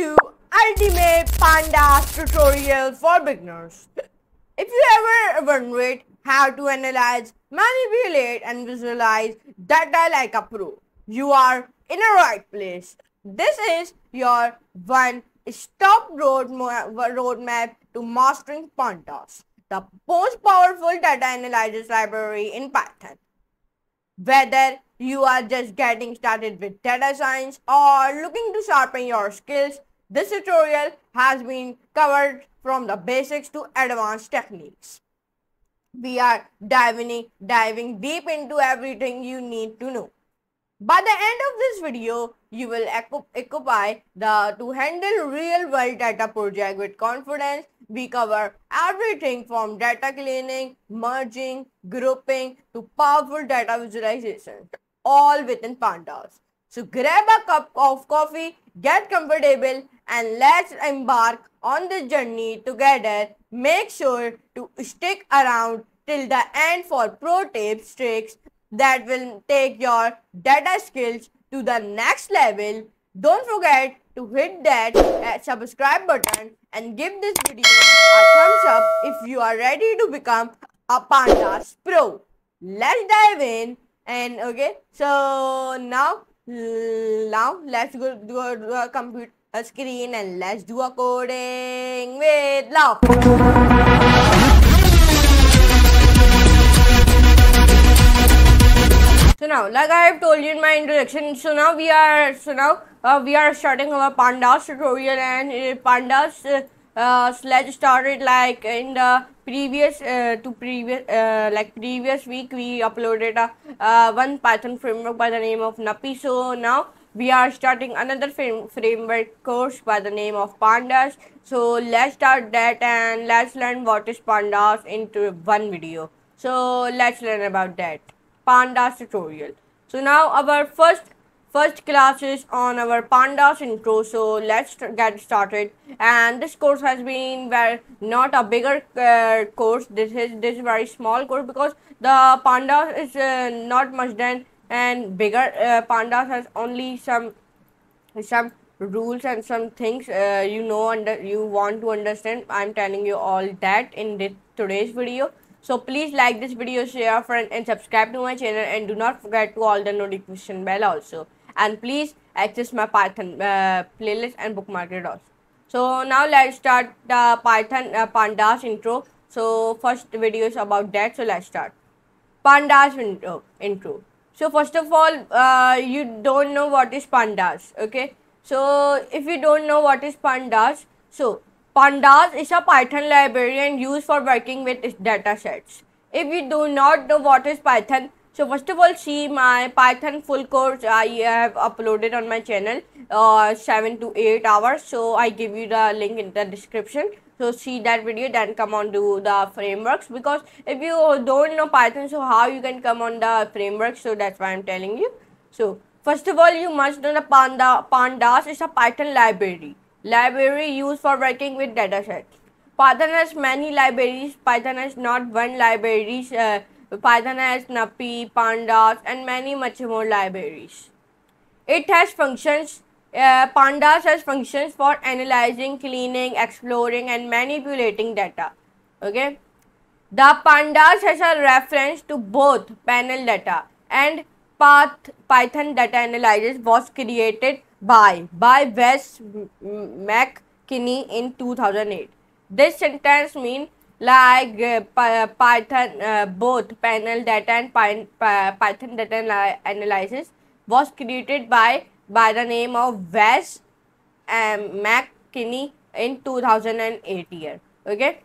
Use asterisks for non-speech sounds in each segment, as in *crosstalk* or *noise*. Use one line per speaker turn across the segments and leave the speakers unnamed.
to Ultimate Pandas tutorial for beginners. If you ever wondered how to analyze, manipulate and visualize data like a pro, you are in the right place. This is your one stop road roadmap to mastering Pandas, the most powerful data analysis library in Python. Whether you are just getting started with data science or looking to sharpen your skills this tutorial has been covered from the basics to advanced techniques. We are diving, diving deep into everything you need to know. By the end of this video, you will equip the to handle real-world data project with confidence. We cover everything from data cleaning, merging, grouping to powerful data visualization, all within Pandas. So grab a cup of coffee, get comfortable and let's embark on the journey together. Make sure to stick around till the end for pro tips, tricks that will take your data skills to the next level. Don't forget to hit that uh, subscribe button and give this video a thumbs up if you are ready to become a Pandas Pro. Let's dive in and okay, so now, now let's go, to the compute a screen and let's do a coding with love. So now, like I have told you in my introduction, so now we are so now uh, we are starting our pandas tutorial and uh, pandas uh, uh, sledge started like in the previous uh, to previous uh, like previous week we uploaded a, uh, one python framework by the name of nappy so now we are starting another framework course by the name of pandas so let's start that and let's learn what is pandas into one video so let's learn about that pandas tutorial so now our first first class is on our pandas intro so let's get started and this course has been well, not a bigger uh, course this is this is very small course because the pandas is uh, not much than and bigger uh, pandas has only some some rules and some things uh, you know under you want to understand i'm telling you all that in this today's video so please like this video share friend and subscribe to my channel and do not forget to all the notification bell also and please access my python uh, playlist and bookmark it also so now let's start the python uh, pandas intro so first video is about that so let's start pandas intro intro so first of all uh, you don't know what is pandas okay so if you don't know what is pandas so pandas is a python librarian used for working with data sets if you do not know what is python so first of all see my python full course i have uploaded on my channel uh, 7 to 8 hours so i give you the link in the description so see that video then come on to the frameworks because if you don't know python so how you can come on the framework so that's why i'm telling you so first of all you must know the panda pandas is a python library library used for working with datasets python has many libraries python has not one libraries. uh, Python has NumPy, Pandas, and many much more libraries. It has functions uh, pandas has functions for analyzing, cleaning, exploring and manipulating data. Okay. The pandas has a reference to both panel data and path Python data analysis was created by by Wes McKinney in 2008. This sentence means like uh, uh, Python uh, both panel data and uh, Python data analysis was created by by the name of Wes McKinney in 2008 year. Okay.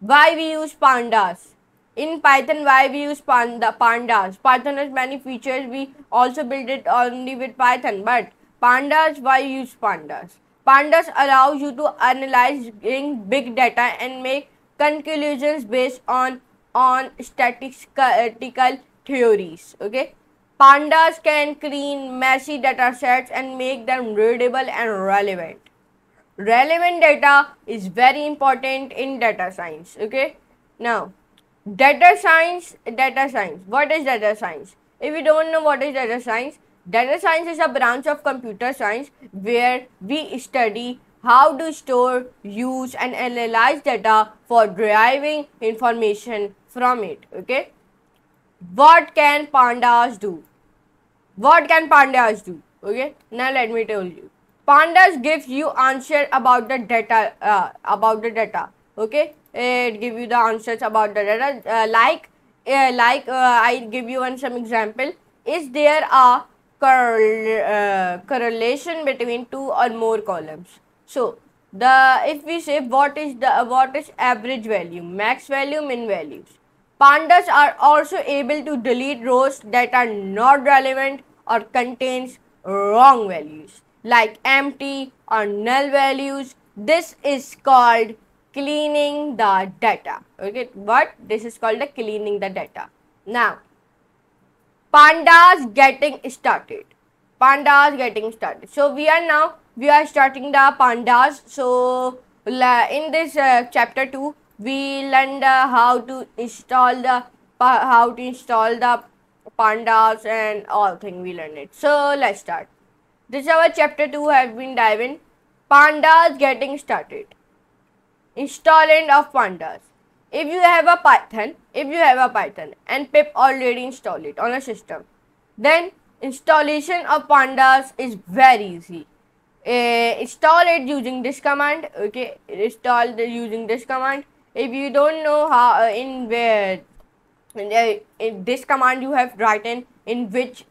Why we use pandas? In Python, why we use panda, pandas? Python has many features. We also build it only with Python. But pandas, why use pandas? Pandas allows you to analyze big data and make conclusions based on on statistical theories. Okay. Pandas can clean messy data sets and make them readable and relevant. Relevant data is very important in data science. Okay. Now, data science, data science. What is data science? If you don't know what is data science, data science is a branch of computer science where we study how to store, use and analyze data for deriving information from it. Okay what can pandas do what can pandas do okay now let me tell you pandas gives you answer about the data uh, about the data okay it give you the answers about the data uh, like uh, like uh, i give you one some example is there a correl uh, correlation between two or more columns so the if we say what is the what is average value max value min values Pandas are also able to delete rows that are not relevant or contains wrong values like empty or null values. This is called cleaning the data. Okay, but this is called the cleaning the data. Now, pandas getting started. Pandas getting started. So we are now we are starting the pandas. So in this uh, chapter two, we learned uh, how to install the how to install the pandas and all thing we learned it so let's start this is our chapter 2 have been diving pandas getting started installing of pandas if you have a python if you have a python and pip already installed it on a system then installation of pandas is very easy uh, install it using this command okay install the using this command if you don't know how uh, in where in, uh, in this command you have written in which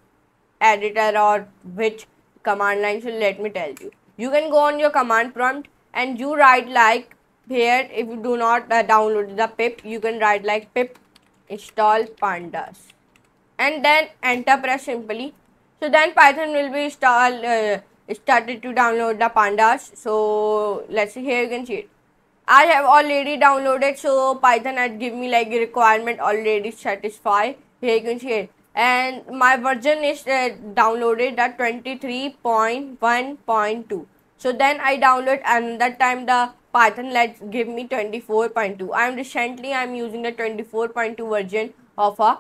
editor or which command line so let me tell you you can go on your command prompt and you write like here if you do not uh, download the pip you can write like pip install pandas and then enter press simply so then python will be installed uh, started to download the pandas so let's see here you can see it I have already downloaded so Python had give me like requirement already satisfied here you can see it and my version is uh, downloaded at 23.1.2 so then I download and that time the Python let's give me 24.2 I'm recently I'm using the 24.2 version of a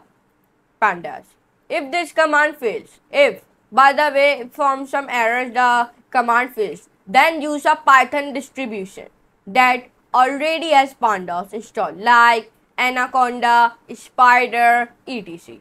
pandas if this command fails if by the way from some errors the command fails then use a Python distribution that already has pandas installed like anaconda, spider, etc.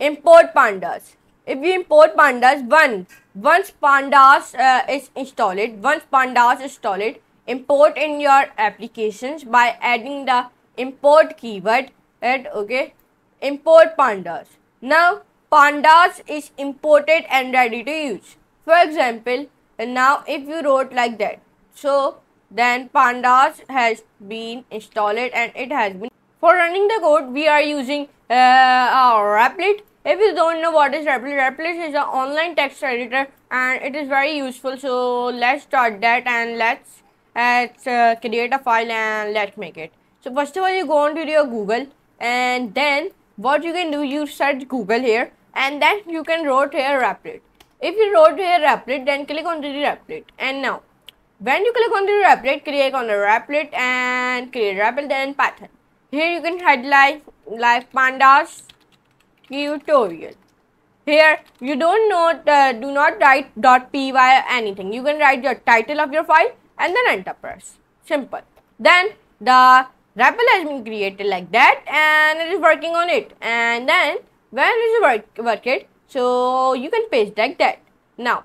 Import pandas. If you import pandas, one once pandas uh, is installed, once pandas installed, import in your applications by adding the import keyword. Right? Okay, import pandas. Now pandas is imported and ready to use. For example, now if you wrote like that, so then pandas has been installed and it has been. For running the code, we are using uh, a Replit. If you don't know what is Replit, Replit is an online text editor and it is very useful. So let's start that and let's, let's uh, create a file and let's make it. So first of all, you go on to your Google and then what you can do, you search Google here and then you can wrote here Replit. If you wrote here Replit, then click on the Replit and now when you click on the wraplet, click on the wraplet and create wraplet then pattern. Here you can highlight live, pandas tutorial. Here you don't know, uh, do not write .py or anything. You can write your title of your file and then enter press. Simple. Then the wrapper has been created like that and it is working on it. And then when it is work, work it, so you can paste like that. Now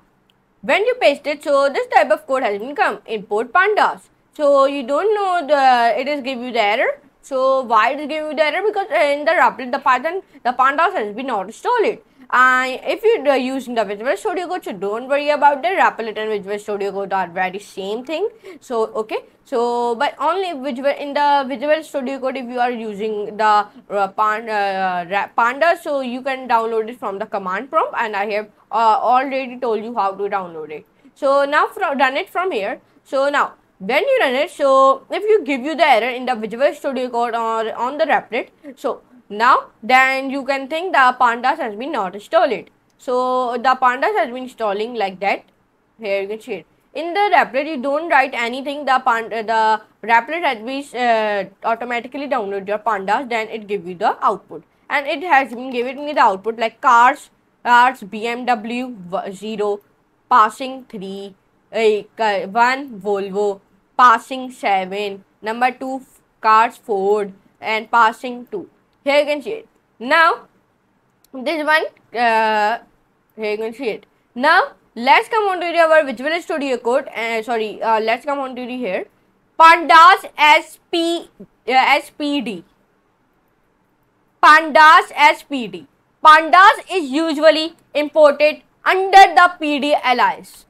when you paste it, so this type of code has been come import pandas. So you don't know the it is give you the error. So why it is give you the error? Because in the Rapid the Python the pandas has been not installed. And if you're using the Visual Studio Code, so don't worry about the Rappalit and Visual Studio Code are very same thing. So, okay. So, but only Visual in the Visual Studio Code, if you are using the uh, uh Panda, so you can download it from the command prompt. And I have uh, already told you how to download it. So, now from, run it from here. So, now when you run it, so if you give you the error in the Visual Studio Code or on the Rappalit, so now, then you can think the pandas has been not installed. So, the pandas has been installing like that. Here you can see it. In the wrapper you don't write anything. The panda, uh, the Replit has been uh, automatically download your pandas. Then it give you the output. And it has been giving me the output like cars, cars, BMW, 0, passing 3, uh, 1, Volvo, passing 7, number 2, cars, Ford, and passing 2 here you can see it now this one uh, here you can see it now let's come on to our visual studio code and uh, sorry uh, let's come on to the here pandas sp uh, spd pandas spd pandas is usually imported under the pd alias.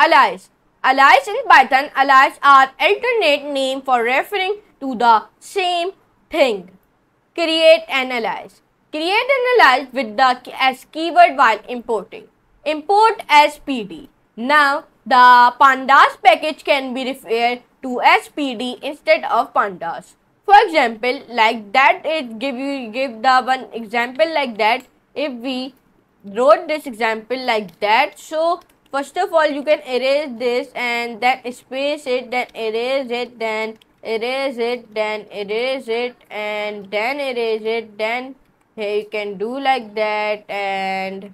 Alias. Alias in python alliance are alternate name for referring to the same thing create analyze create analyze with the as keyword while importing import as pd now the pandas package can be referred to as pd instead of pandas for example like that it give you give the one example like that if we wrote this example like that so first of all you can erase this and then space it then erase it then erase it then erase it and then erase it then here you can do like that and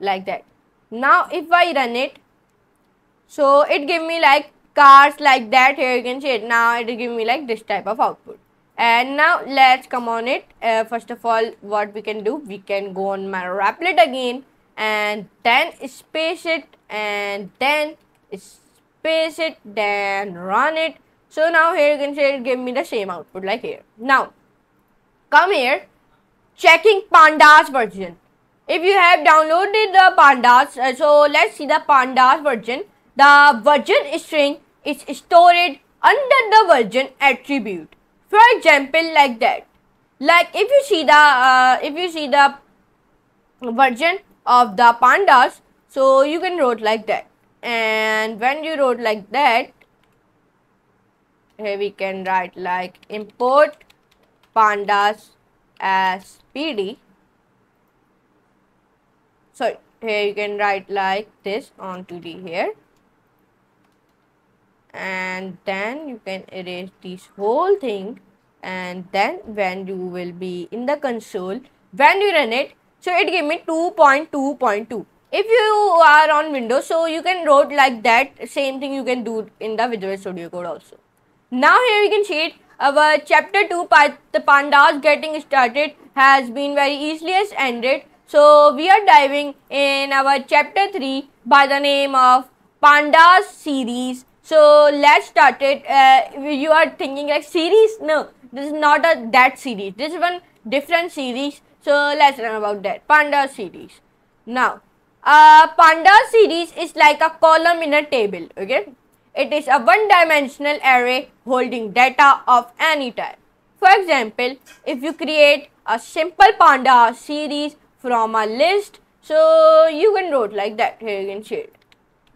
like that now if I run it so it give me like cars like that here you can see it now it give me like this type of output and now let's come on it uh, first of all what we can do we can go on my raplet again and then space it and then space it then run it so now here you can say give me the same output like here. Now, come here, checking pandas version. If you have downloaded the pandas, uh, so let's see the pandas version. The version string is stored under the version attribute. For example, like that. Like if you see the uh, if you see the version of the pandas, so you can wrote like that. And when you wrote like that, here we can write like import pandas as pd so here you can write like this on to the here and then you can erase this whole thing and then when you will be in the console when you run it so it gave me 2.2.2 if you are on windows so you can wrote like that same thing you can do in the visual studio code also now here we can see it. Our chapter 2, the pandas getting started has been very easily ended. So we are diving in our chapter 3 by the name of pandas series. So let's start it. Uh, you are thinking like series? No, this is not a that series. This is one different series. So let's learn about that. Panda series. Now, uh, panda series is like a column in a table. Okay it is a one-dimensional array holding data of any type. For example, if you create a simple panda series from a list, so you can write like that here you can see it.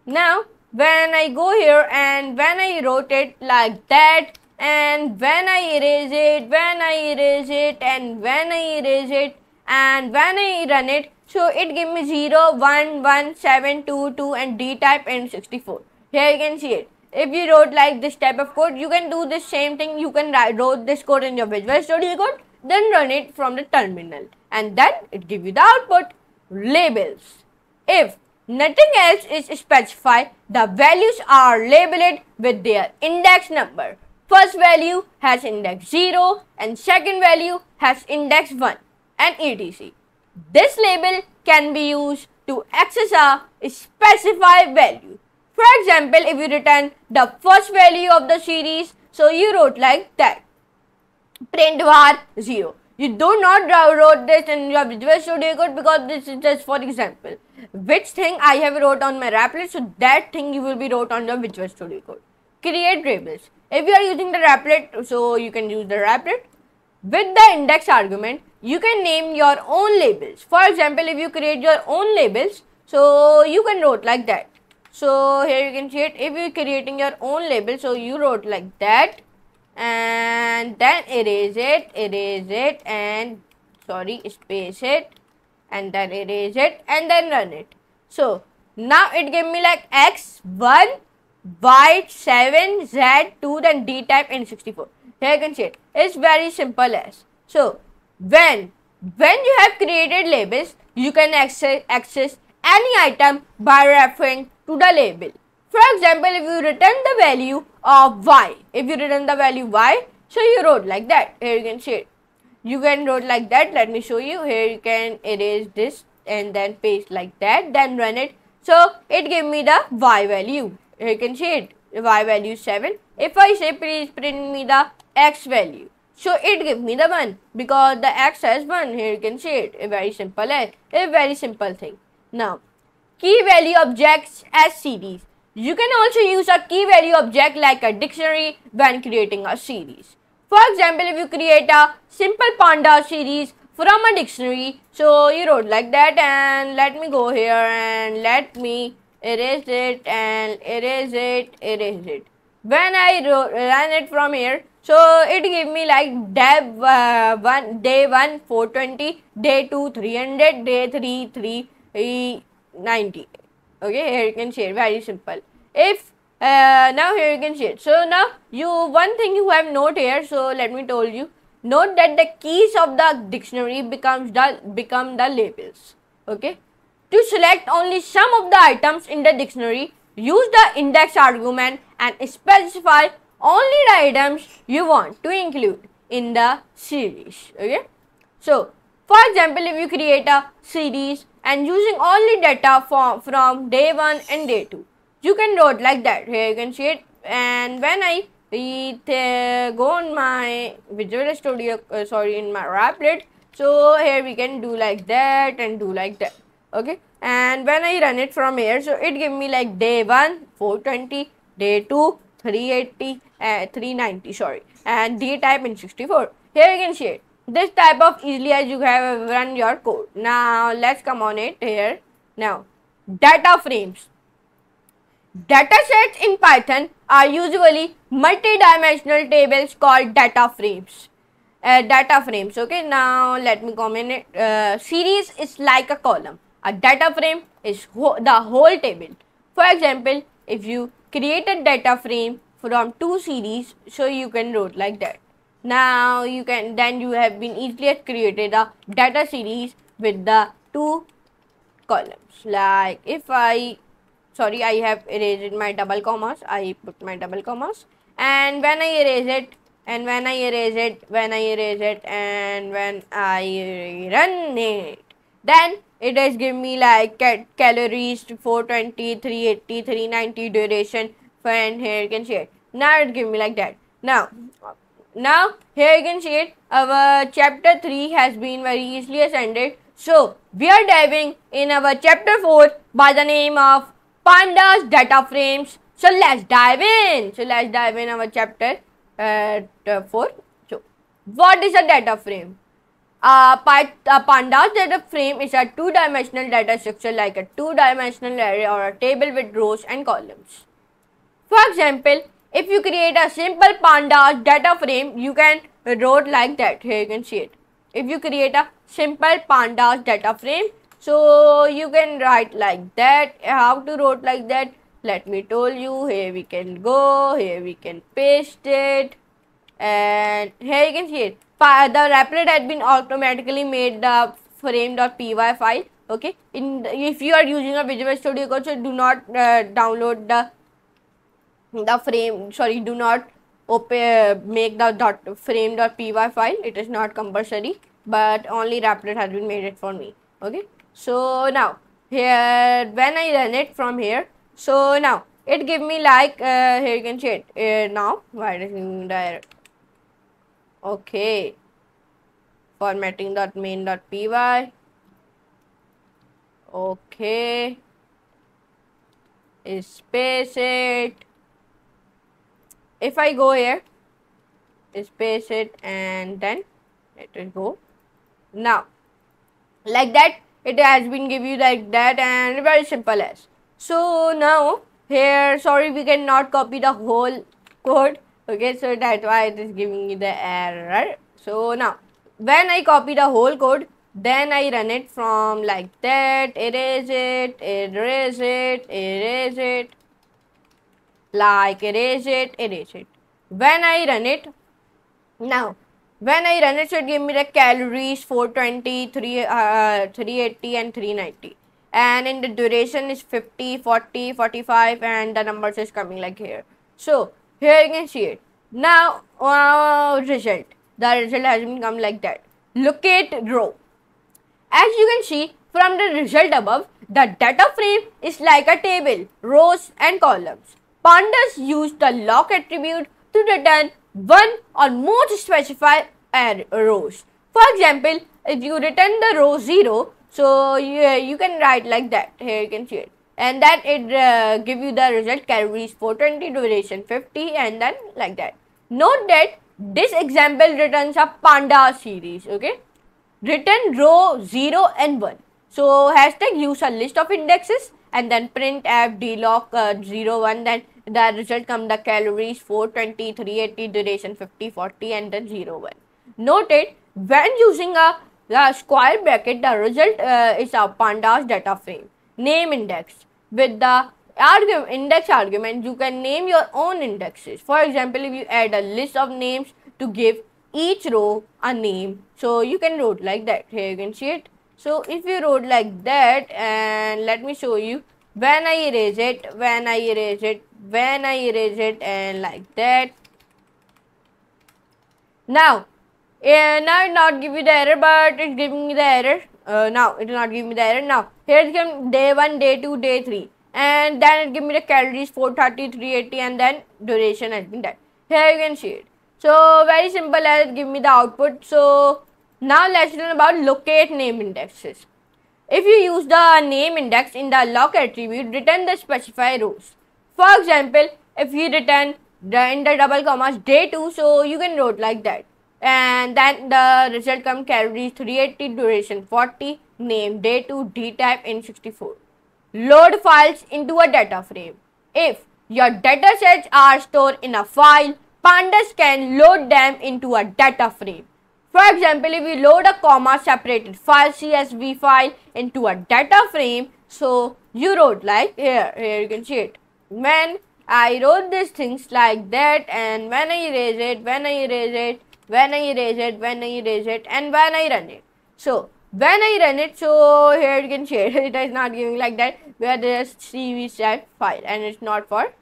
Now, when I go here and when I wrote it like that and when I erase it, when I erase it and when I erase it and when I run it, so it give me 0, 1, 1, 7, 2, 2 and D type and 64. Here you can see it. If you wrote like this type of code, you can do the same thing. You can write, wrote this code in your Visual Studio Code, then run it from the terminal. And then it give you the output, labels. If nothing else is specified, the values are labeled with their index number. First value has index 0 and second value has index 1 and etc. This label can be used to access a specified value. For example, if you return the first value of the series, so you wrote like that. Print var 0. You do not wrote this in your Visual Studio Code because this is just for example. Which thing I have wrote on my Rapplet, so that thing you will be wrote on your Visual Studio Code. Create tables. If you are using the Rapplet, so you can use the Rapplet. With the index argument, you can name your own labels. For example, if you create your own labels, so you can wrote like that so here you can see it if you're creating your own label so you wrote like that and then erase it erase it and sorry space it and then erase it and then run it so now it gave me like x 1 y 7 z 2 then d type in 64 here you can see it it's very simple as so when when you have created labels you can access access any item by referring to the label. For example, if you return the value of y, if you return the value y, so you wrote like that. Here you can see it. You can wrote like that. Let me show you. Here you can erase this and then paste like that. Then run it. So it gave me the y value. Here you can see it. Y value 7. If I say please print me the x value. So it gave me the 1 because the x has 1. Here you can see it. A very simple, a very simple thing. Now key value objects as series. You can also use a key value object like a dictionary when creating a series. For example, if you create a simple panda series from a dictionary, so you wrote like that and let me go here and let me erase it and erase it, erase it. When I run it from here, so it gave me like uh, one, day 1, 420, day 2, 300, day 3, 3, 90 okay here you can share very simple if uh, now here you can share so now you one thing you have note here so let me told you note that the keys of the dictionary becomes the become the labels okay to select only some of the items in the dictionary use the index argument and specify only the items you want to include in the series okay so for example if you create a series and using only data from, from day 1 and day 2. You can do it like that. Here you can see it and when I read, uh, go on my Visual Studio, uh, sorry, in my Raplet. So here we can do like that and do like that. Okay. And when I run it from here, so it give me like day 1, 420, day 2, 380, uh, 390, sorry. And D type in 64. Here you can see it this type of easily as you have run your code. Now let's come on it here. Now data frames. data sets in Python are usually multi-dimensional tables called data frames. Uh, data frames okay now let me comment it uh, series is like a column a data frame is ho the whole table for example if you create a data frame from two series so you can write like that now you can then you have been easily created a data series with the two columns. Like if I sorry I have erased my double commas. I put my double commas and when I erase it and when I erase it when I erase it and when I run it then it has given me like calories 420 380 390 duration and here you can see it now it give me like that now now, here you can see it, our chapter 3 has been very easily ascended. So, we are diving in our chapter 4 by the name of Pandas Data Frames. So, let's dive in. So, let's dive in our chapter uh, 4. So, what is a data frame? Uh, a pandas data frame is a two-dimensional data structure like a two-dimensional array or a table with rows and columns. For example, if you create a simple pandas data frame, you can wrote like that. Here you can see it. If you create a simple pandas data frame, so you can write like that. How to wrote like that? Let me tell you. Here we can go. Here we can paste it. And here you can see it. The applet had been automatically made the frame.py file okay in the, if you are using a visual studio code so do not uh, download the the frame sorry do not open, make the dot frame dot py file it is not compulsory but only Raptor has been made it for me okay so now here when I run it from here so now it give me like uh, here you can see it uh, now why is there. okay formatting dot main dot py okay space it if I go here space it and then let will go now like that it has been give you like that and very simple as so now here sorry we cannot copy the whole code okay so that's why it is giving you the error so now when I copy the whole code then I run it from like that erase it erase it erase it like erase it, erase it. When I run it, now when I run it should give me the calories 420, 3, uh, 380 and 390 and in the duration is 50, 40, 45 and the numbers is coming like here. So here you can see it. Now uh, result, the result has been come like that. Look at row. As you can see from the result above, the data frame is like a table, rows and columns. Pandas use the lock attribute to return one or more specified rows. For example, if you return the row 0, so you, you can write like that. Here you can see it. And then it uh, give you the result calories 420, duration 50 and then like that. Note that this example returns a panda series, okay? Return row 0 and 1. So hashtag use a list of indexes and then print app dlog uh, 01 then the result come the calories 420 380 duration 50 40 and then 0 1 note it when using a the square bracket the result uh, is a pandas data frame name index with the argument index argument you can name your own indexes for example if you add a list of names to give each row a name so you can wrote like that here you can see it so if you wrote like that and let me show you when I erase it, when I erase it, when I erase it and like that. Now, uh, now it not give you the error but it's giving me the error. Uh, now it will not give me the error. Now here it day 1, day 2, day 3 and then it give me the calories 430, 380 and then duration has been done. Here you can see it. So very simple as give me the output. So now let's learn about locate name indexes. If you use the name index in the lock attribute, return the specified rows. For example, if you return the in the double commas day 2, so you can write like that. And then the result come calories 380, duration 40, name day 2, D type in 64. Load files into a data frame. If your datasets are stored in a file, pandas can load them into a data frame. For example, if we load a comma separated file CSV file into a data frame, so you wrote like here, here you can see it. When I wrote these things like that and when I erase it, when I erase it, when I erase it, when I erase it and when I run it. So when I run it, so here you can see it, *laughs* it is not giving like that where there is CSV file and it's not for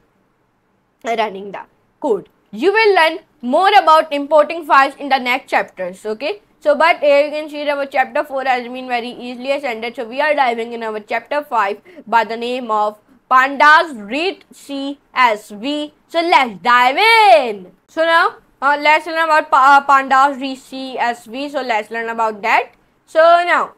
running the code you will learn more about importing files in the next chapters okay so but here you can see our chapter 4 has been very easily ascended so we are diving in our chapter 5 by the name of pandas read csv so let's dive in so now uh, let's learn about pa uh, pandas read csv so let's learn about that so now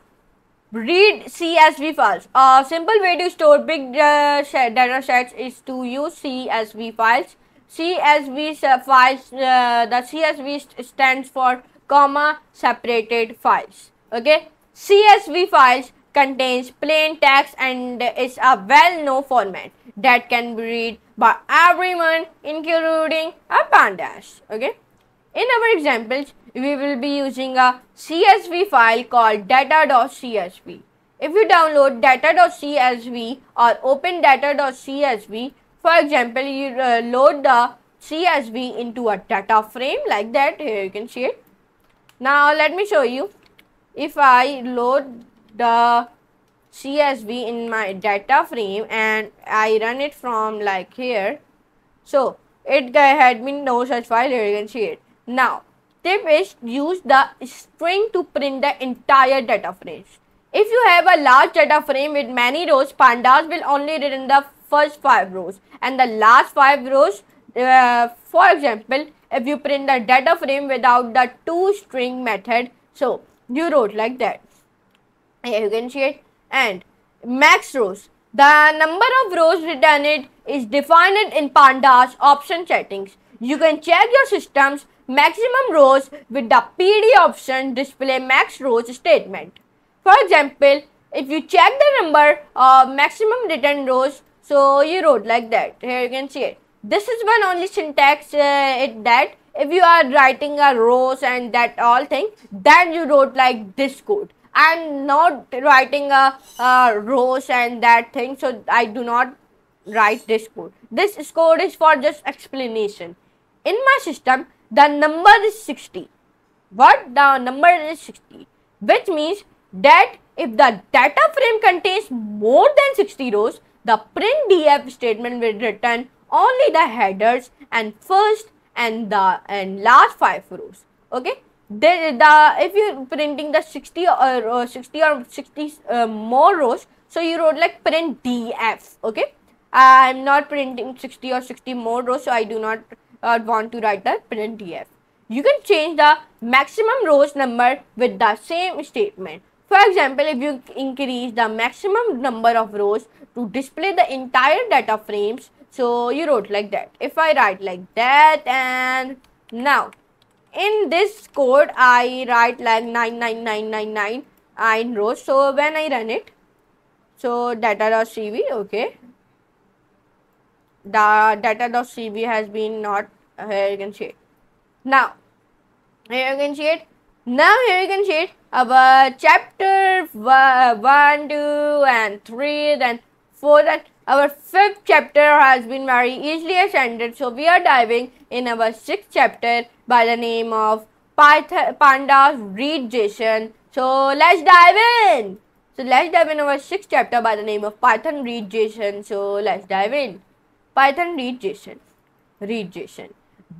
read CSV files. A uh, simple way to store big uh, data sets is to use CSV files. CSV uh, files, uh, the CSV stands for comma separated files. Okay. CSV files contains plain text and is a well-known format that can be read by everyone including a pandas. Okay. In our examples, we will be using a CSV file called data.csv. If you download data.csv or open data.csv, for example, you uh, load the CSV into a data frame like that. Here you can see it. Now, let me show you. If I load the CSV in my data frame and I run it from like here. So, it had been no such file. Here you can see it. Now, tip is use the string to print the entire data frame. If you have a large data frame with many rows, pandas will only return the first five rows and the last five rows uh, for example if you print the data frame without the two string method so you wrote like that here you can see it and max rows the number of rows returned is defined in pandas option settings you can check your system's maximum rows with the pd option display max rows statement for example if you check the number of maximum return rows so you wrote like that. Here you can see it. This is one only syntax uh, it that if you are writing a rows and that all thing, then you wrote like this code. I'm not writing a, a rows and that thing, so I do not write this code. This code is for just explanation. In my system, the number is 60. What? The number is 60. Which means that if the data frame contains more than 60 rows, the df statement will return only the headers and first and the and last five rows. Okay. The, the if you're printing the 60 or uh, 60 or 60 uh, more rows, so you wrote like print df. Okay. I am not printing 60 or 60 more rows, so I do not uh, want to write the df. You can change the maximum rows number with the same statement. For example, if you increase the maximum number of rows to display the entire data frames, so you wrote like that. If I write like that and now in this code, I write like 99999 rows. So when I run it, so data.cv, okay. The data.cv has been not, here you can see it. Now, here you can see it now here you can see about chapter 1, 2 and 3 then 4 That our fifth chapter has been very easily ascended so we are diving in our sixth chapter by the name of Python Pandas Read JSON. So let's dive in. So let's dive in our sixth chapter by the name of Python Read JSON. So let's dive in. Python Read JSON. Read JSON.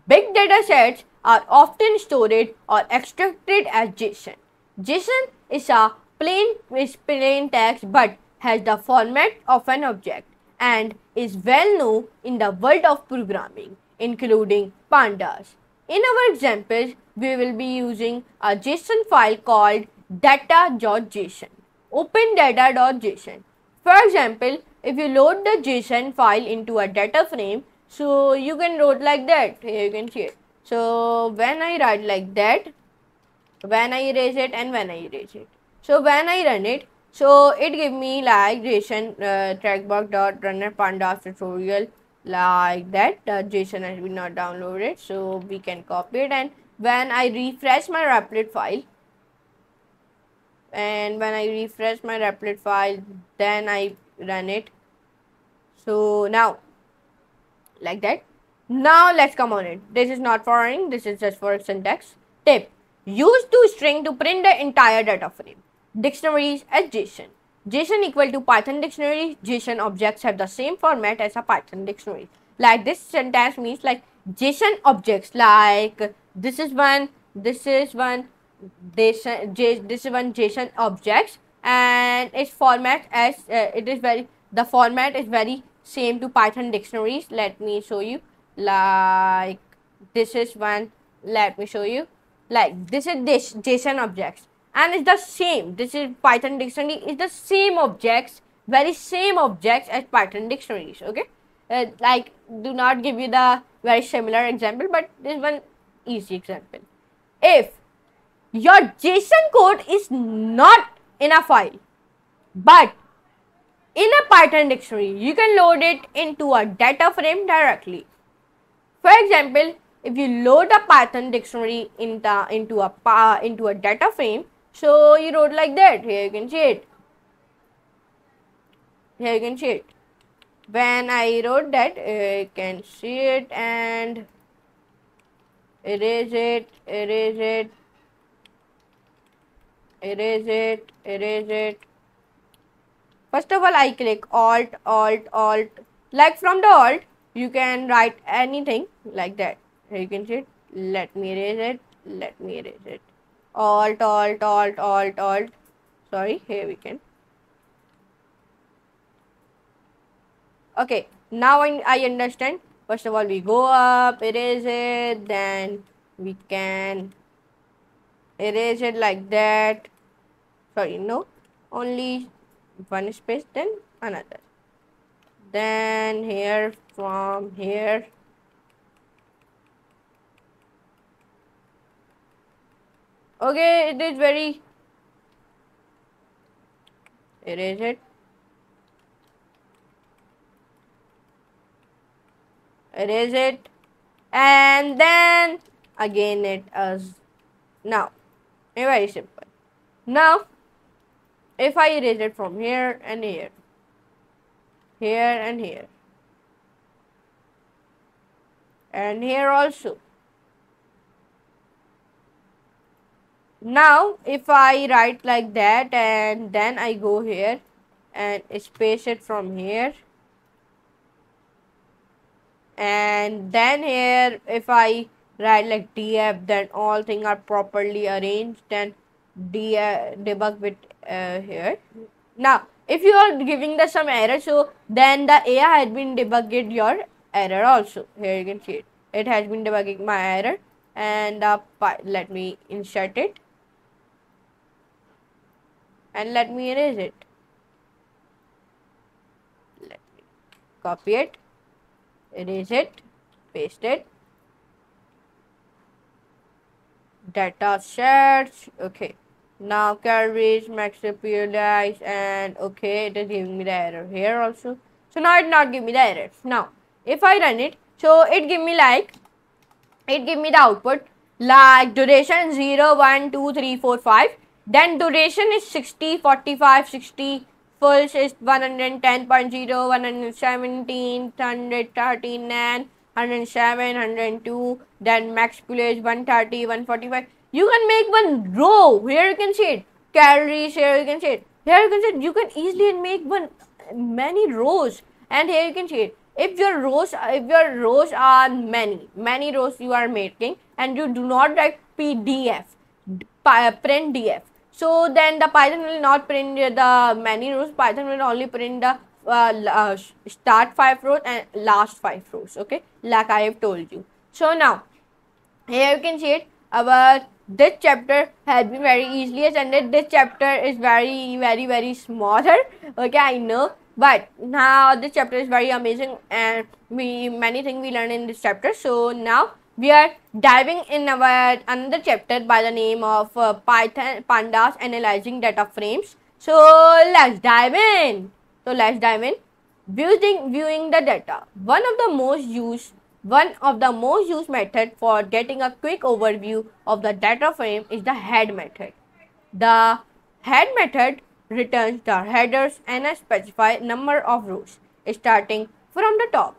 Big data sets are often stored or extracted as JSON. JSON is a plain, is plain text but has the format of an object and is well known in the world of programming, including pandas. In our examples, we will be using a JSON file called data.json, Open data.json. For example, if you load the JSON file into a data frame, so you can load like that, here you can see it. So when I write like that, when I erase it and when I erase it. So when I run it, so it give me like JSON uh, trackbox dot runner pandas tutorial like that. The JSON has been not downloaded, so we can copy it. And when I refresh my replit file, and when I refresh my replit file, then I run it. So now, like that now let's come on it. This is not for ring, this is just for syntax. Tip. Use toString to print the entire data frame. Dictionaries as JSON. JSON equal to Python dictionary. JSON objects have the same format as a Python dictionary. Like this sentence means like JSON objects like this is one, this is one, this is one JSON objects and its format as uh, it is very, the format is very same to Python dictionaries. Let me show you like this is one let me show you like this is this json objects and it's the same this is python dictionary is the same objects very same objects as python dictionaries okay uh, like do not give you the very similar example but this one easy example if your json code is not in a file but in a python dictionary you can load it into a data frame directly for example, if you load a Python dictionary in the, into, a, into a data frame, so you wrote like that. Here you can see it. Here you can see it. When I wrote that, uh, you can see it and erase it, erase it, erase it, erase it. First of all, I click Alt, Alt, Alt. Like from the Alt, you can write anything like that here you can see it. let me erase it let me erase it alt alt alt alt alt sorry here we can okay now I, I understand first of all we go up erase it then we can erase it like that sorry no only one space then another then here from here okay it is very erase it erase it and then again it as now very simple now if I erase it from here and here here and here and here also. Now, if I write like that and then I go here and space it from here and then here if I write like df then all things are properly arranged and de uh, debug with uh, here. Now, if you are giving the some error, so then the AI had been debugged your error also here you can see it it has been debugging my error and uh, let me insert it and let me erase it let me copy it erase it paste it data search okay now carries max appearance and okay it is giving me the error here also so now it not give me the error now if I run it so it give me like it give me the output like duration 0 1 2 3 4 5 then duration is 60 45 60 pulse is 110.0 117 113 and 107 102 then max pulse is 130 145 you can make one row here you can see it calories here you can see it here you can see it. you can easily make one many rows and here you can see it if your rows if your rows are many many rows you are making and you do not write pdf print df so then the python will not print the many rows python will only print the uh, uh start five rows and last five rows okay like i have told you so now here you can see it our this chapter has been very easily attended this chapter is very very very smaller okay i know but now this chapter is very amazing and we many things we learn in this chapter so now we are diving in our another chapter by the name of uh, python pandas analyzing data frames so let's dive in so let's dive in viewing viewing the data one of the most used one of the most used method for getting a quick overview of the data frame is the head method the head method Returns the headers and a specify number of rows starting from the top.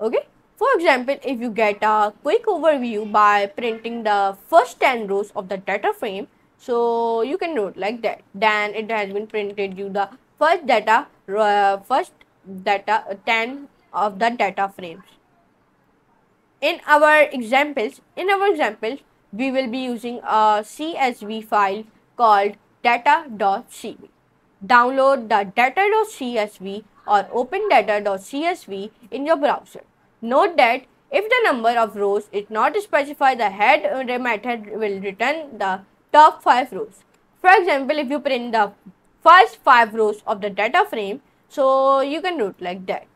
Okay. For example, if you get a quick overview by printing the first 10 rows of the data frame, so you can note like that. Then it has been printed you the first data, uh, first data uh, 10 of the data frames. In our examples, in our examples, we will be using a CSV file called data.cv download the data.csv or open data.csv in your browser. Note that if the number of rows is not specified, the head method will return the top 5 rows. For example, if you print the first 5 rows of the data frame, so you can do it like that.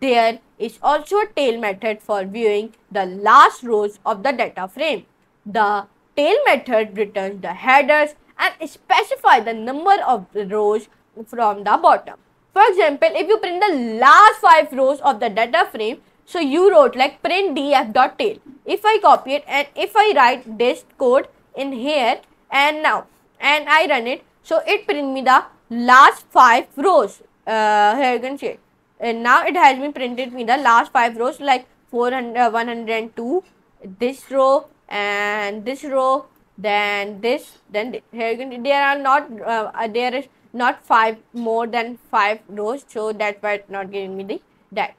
There is also a tail method for viewing the last rows of the data frame. The tail method returns the headers and specify the number of rows from the bottom. For example, if you print the last 5 rows of the data frame, so you wrote like print df.tail. If I copy it and if I write this code in here and now and I run it, so it print me the last 5 rows. Uh, here you can see it. And now it has been printed me the last 5 rows like 400, 102, this row and this row then this then there are not uh, uh, there is not five more than five rows so that's why it's not giving me the that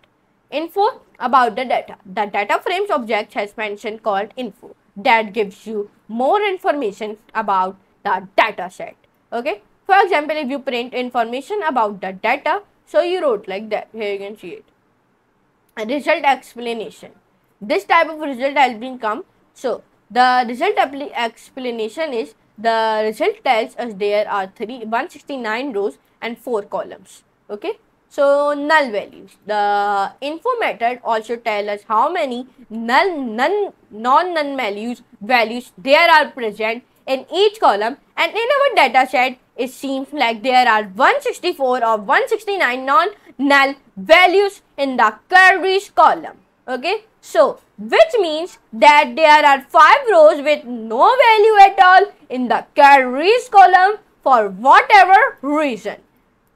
info about the data the data frames object has mentioned called info that gives you more information about the data set okay for example if you print information about the data so you wrote like that here you can see it result explanation this type of result has been come so the result explanation is the result tells us there are three 169 rows and 4 columns. Okay. So, null values. The info method also tells us how many null, non, non-null values, values there are present in each column and in our data set it seems like there are 164 or 169 non-null values in the queries column. Okay. So, which means that there are 5 rows with no value at all in the carries column for whatever reason.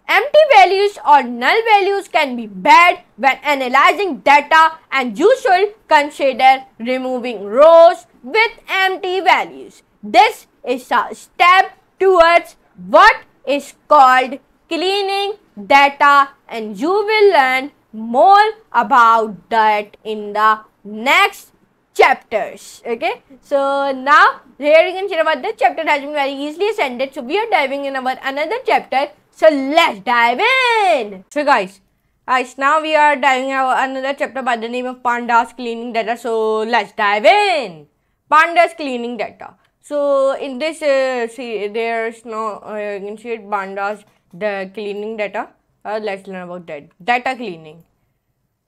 Empty values or null values can be bad when analyzing data and you should consider removing rows with empty values. This is a step towards what is called cleaning data and you will learn more about that in the next chapters okay so now here you can see about the chapter has been very easily ascended so we are diving in our another chapter so let's dive in so guys guys now we are diving our another chapter by the name of pandas cleaning data so let's dive in pandas cleaning data so in this uh, see there's no uh, you can see it pandas the cleaning data uh, let's learn about that. Data cleaning.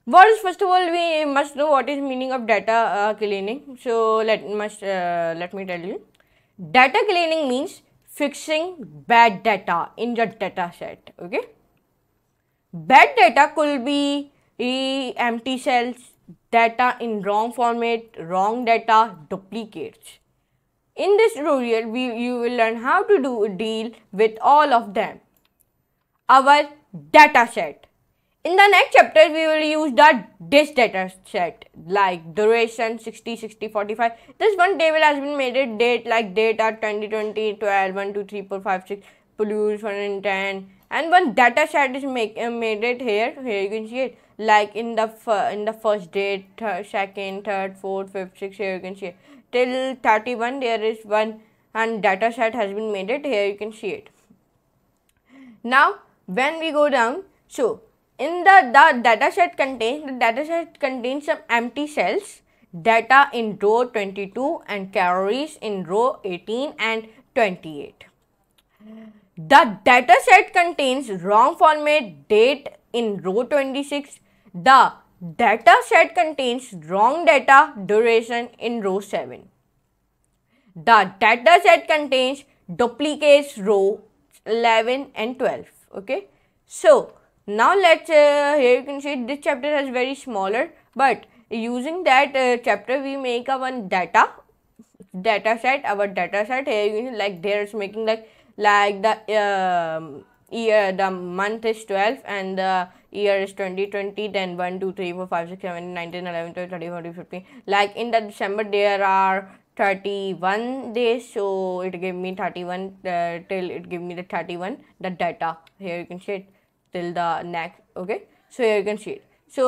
What is first of all we must know what is meaning of data uh, cleaning. So let must uh, let me tell you. Data cleaning means fixing bad data in your data set. Okay. Bad data could be empty cells, data in wrong format, wrong data, duplicates. In this tutorial, we, you will learn how to do deal with all of them. Our data set. In the next chapter, we will use the this data set like duration 60, 60, 45. This one table has been made it date like data 2020, 20, 12, 1, 2, 3, 4, 5, 6, plus 1 and 10. And one data set is make, uh, made it here. Here you can see it like in the in the first date, th second, third, fourth, fifth, sixth. Here you can see it. till 31 there is one and data set has been made it. Here you can see it. Now when we go down, so in the, the data set contain, the data set contains some empty cells, data in row 22 and calories in row 18 and 28. The data set contains wrong format date in row 26. The data set contains wrong data duration in row 7. The data set contains duplicates row 11 and 12 okay so now let's uh, here you can see this chapter has very smaller but using that uh, chapter we make a one data data set our data set here you can see, like there's making like like the um, year the month is 12 and the year is 2020 then 1 2 3 4 5 6 7 11 12 13 14 15 like in the december there are 31 days so it gave me 31 uh, till it gave me the 31 the data here you can see it till the next okay so here you can see it so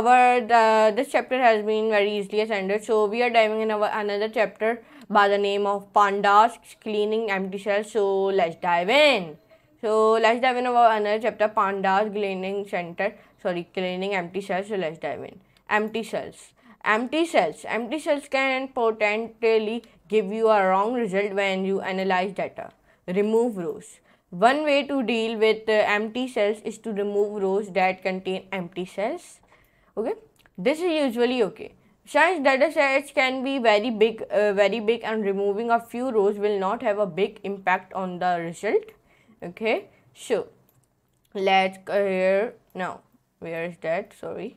our the, this chapter has been very easily ascended so we are diving in our another chapter by the name of pandas cleaning empty shells so let's dive in so let's dive in about another chapter pandas cleaning center sorry cleaning empty shells so let's dive in empty shells empty cells empty cells can potentially give you a wrong result when you analyze data remove rows one way to deal with uh, empty cells is to remove rows that contain empty cells okay this is usually okay Science data sets can be very big, uh, very big and removing a few rows will not have a big impact on the result. Okay, so let's go here now. Where is that? Sorry.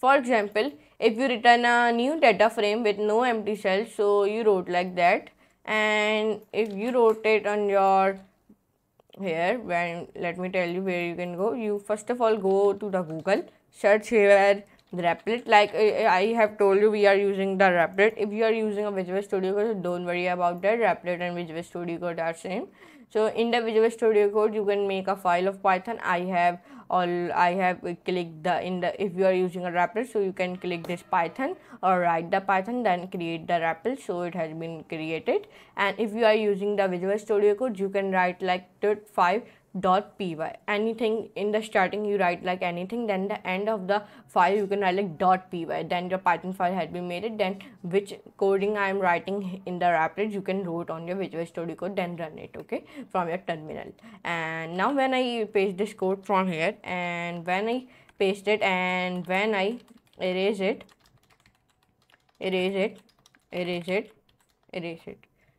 For example, if you return a new data frame with no empty cells so you wrote like that and if you rotate on your here when let me tell you where you can go you first of all go to the google search here Replit like I have told you we are using the Replit if you are using a Visual Studio Code don't worry about that Replit and Visual Studio Code are same so in the Visual Studio Code you can make a file of Python I have all I have clicked the in the if you are using a REPL so you can click this Python or write the Python then create the REPL so it has been created and if you are using the Visual Studio Code you can write like 5 dot py anything in the starting you write like anything then the end of the file you can write like dot py then your python file had been made it then which coding i am writing in the rapid you can write on your visual studio code then run it okay from your terminal and now when i paste this code from here and when i paste it and when i erase it erase it erase it erase it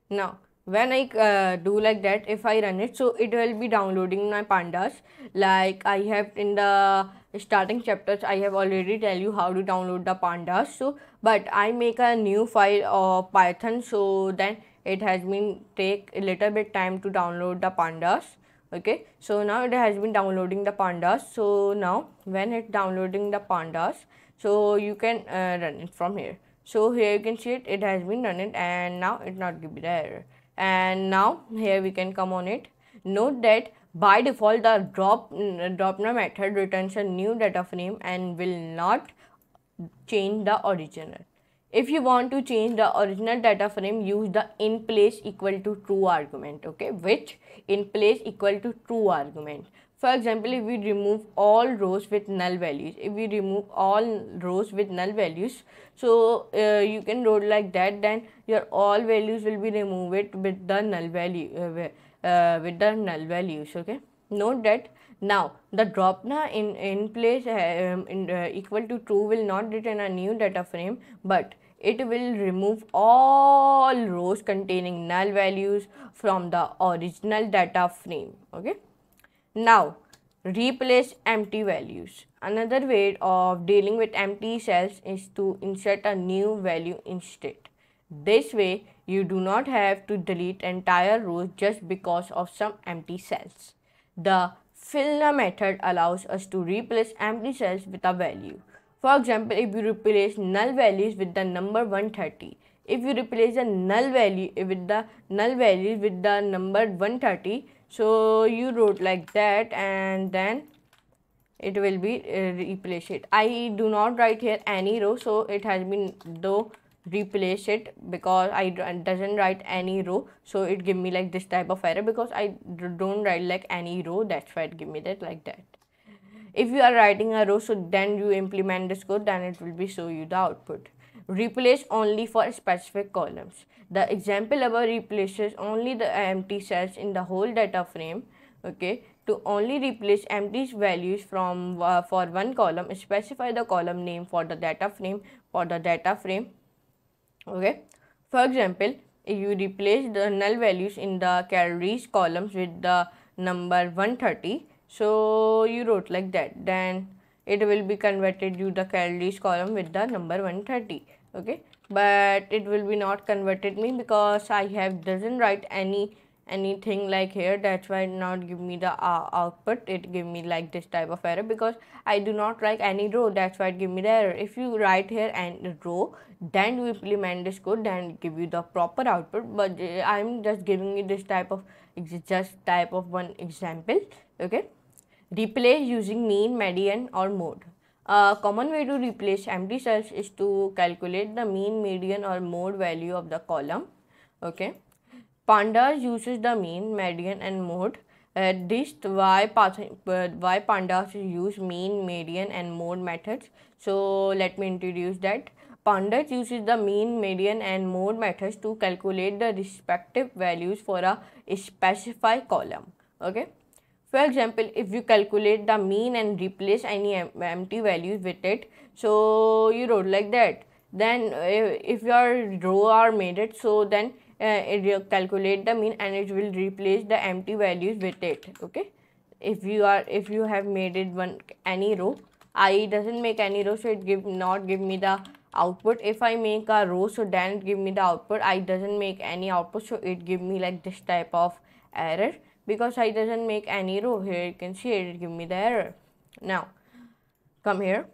now when I uh, do like that if I run it so it will be downloading my pandas like I have in the starting chapters I have already tell you how to download the pandas so but I make a new file of python so then it has been take a little bit time to download the pandas okay so now it has been downloading the pandas so now when it's downloading the pandas so you can uh, run it from here so here you can see it it has been run it and now it's not me the error and now here we can come on it note that by default the drop dropna method returns a new data frame and will not change the original if you want to change the original data frame use the in place equal to true argument okay which in place equal to true argument for example, if we remove all rows with null values, if we remove all rows with null values, so uh, you can write like that. Then your all values will be removed with the null value, uh, uh, with the null values. Okay. Note that now the dropna in in place uh, um, in, uh, equal to true will not return a new data frame, but it will remove all rows containing null values from the original data frame. Okay now, replace empty values. Another way of dealing with empty cells is to insert a new value instead. This way, you do not have to delete entire rows just because of some empty cells. The filner method allows us to replace empty cells with a value. For example, if you replace null values with the number 130, if you replace the null value with the null values with the number 130, so you wrote like that and then it will be uh, replace it i do not write here any row so it has been though replace it because i doesn't write any row so it give me like this type of error because i don't write like any row that's why it give me that like that if you are writing a row so then you implement this code then it will be show you the output replace only for specific columns the example above replaces only the empty cells in the whole data frame okay to only replace empty values from uh, for one column specify the column name for the data frame for the data frame okay for example you replace the null values in the calories columns with the number 130 so you wrote like that then it will be converted to the calories column with the number 130 okay but it will be not converted me because I have doesn't write any anything like here that's why not give me the uh, output it give me like this type of error because I do not write any row that's why it give me the error if you write here and row then you implement this code then give you the proper output but uh, I'm just giving you this type of just type of one example okay replace using mean median or mode a common way to replace empty cells is to calculate the mean, median or mode value of the column. Okay. Pandas uses the mean, median and mode. Uh, this why, uh, why pandas use mean, median and mode methods. So let me introduce that. Pandas uses the mean, median and mode methods to calculate the respective values for a specified column. Okay. For example, if you calculate the mean and replace any empty values with it, so you wrote like that. Then if your row are made it, so then uh, it calculate the mean and it will replace the empty values with it. Okay. If you are if you have made it one any row, I doesn't make any row, so it give not give me the output if i make a row so then give me the output i doesn't make any output so it give me like this type of error because I doesn't make any row here you can see it give me the error now come here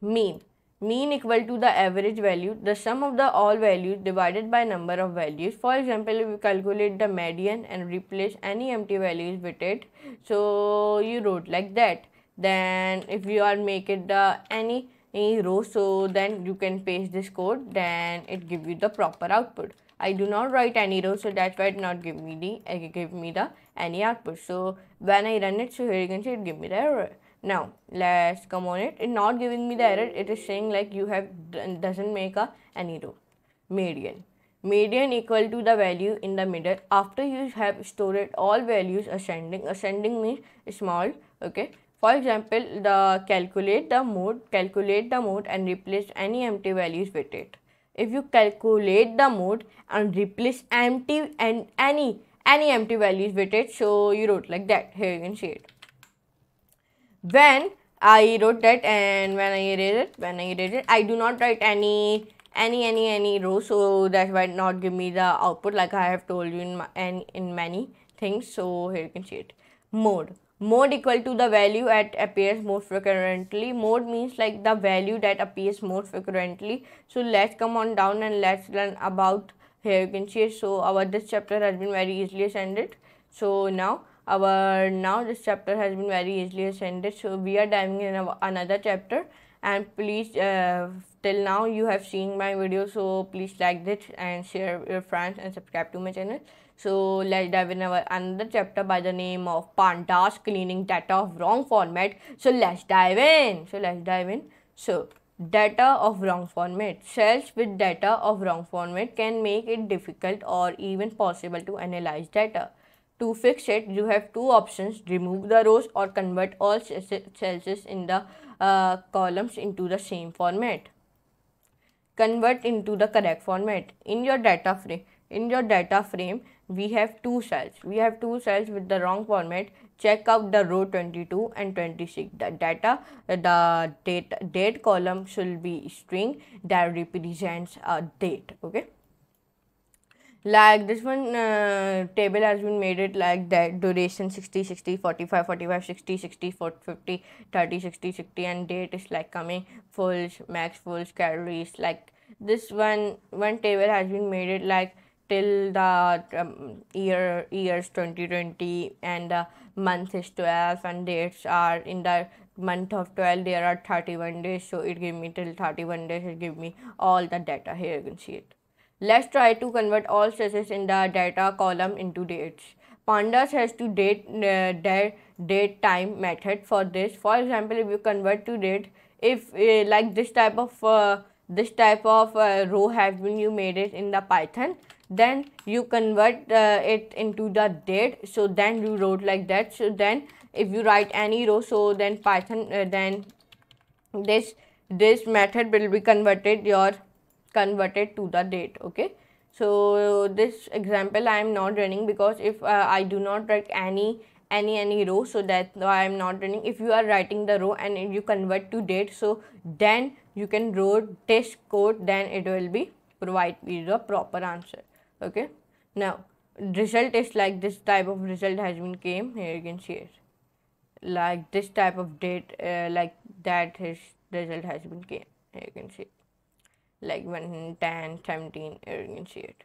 mean mean equal to the average value the sum of the all values divided by number of values for example if you calculate the median and replace any empty values with it so you wrote like that then if you are make it the any any row so then you can paste this code then it give you the proper output i do not write any row so that's why it not give me the uh, give me the any output. So when I run it, so here you can see it give me the error. Now let's come on it. It not giving me the error. It is saying like you have doesn't make a any row. Median. Median equal to the value in the middle after you have stored all values ascending. Ascending means small. Okay. For example, the calculate the mode, calculate the mode and replace any empty values with it. If you calculate the mode and replace empty and any any empty values with it so you wrote like that here you can see it when i wrote that and when i erase it when i erase it i do not write any any any any row so that might not give me the output like i have told you in and in many things so here you can see it mode mode equal to the value at appears most frequently mode means like the value that appears most frequently so let's come on down and let's learn about here you can see so our this chapter has been very easily ascended so now our now this chapter has been very easily ascended so we are diving in another chapter and please uh, till now you have seen my video so please like this and share your friends and subscribe to my channel so let's dive in our another chapter by the name of pandas cleaning data of wrong format so let's dive in so let's dive in so data of wrong format. Cells with data of wrong format can make it difficult or even possible to analyze data. To fix it, you have two options, remove the rows or convert all cells in the uh, columns into the same format. Convert into the correct format. In your data frame, in your data frame, we have two cells. We have two cells with the wrong format check out the row 22 and 26 the data the date date column should be string that represents a date okay like this one uh, table has been made it like that duration 60 60 45 45 60 60 40, 50 30 60 60 and date is like coming fulls max fulls calories like this one one table has been made it like till the um, year years 2020 and the month is 12 and dates are in the month of 12 there are 31 days so it give me till 31 days it give me all the data here you can see it let's try to convert all stresses in the data column into dates pandas has to date uh, date, date time method for this for example if you convert to date if uh, like this type of uh, this type of uh, row has been you made it in the python then you convert uh, it into the date so then you wrote like that so then if you write any row so then python uh, then this this method will be converted your converted to the date okay so this example i am not running because if uh, i do not write any any any row so that why i'm not running if you are writing the row and you convert to date so then you can row test code then it will be provide you the proper answer okay now result is like this type of result has been came here you can see it like this type of date uh, like that his result has been came here you can see it. like 10 17 here you can see it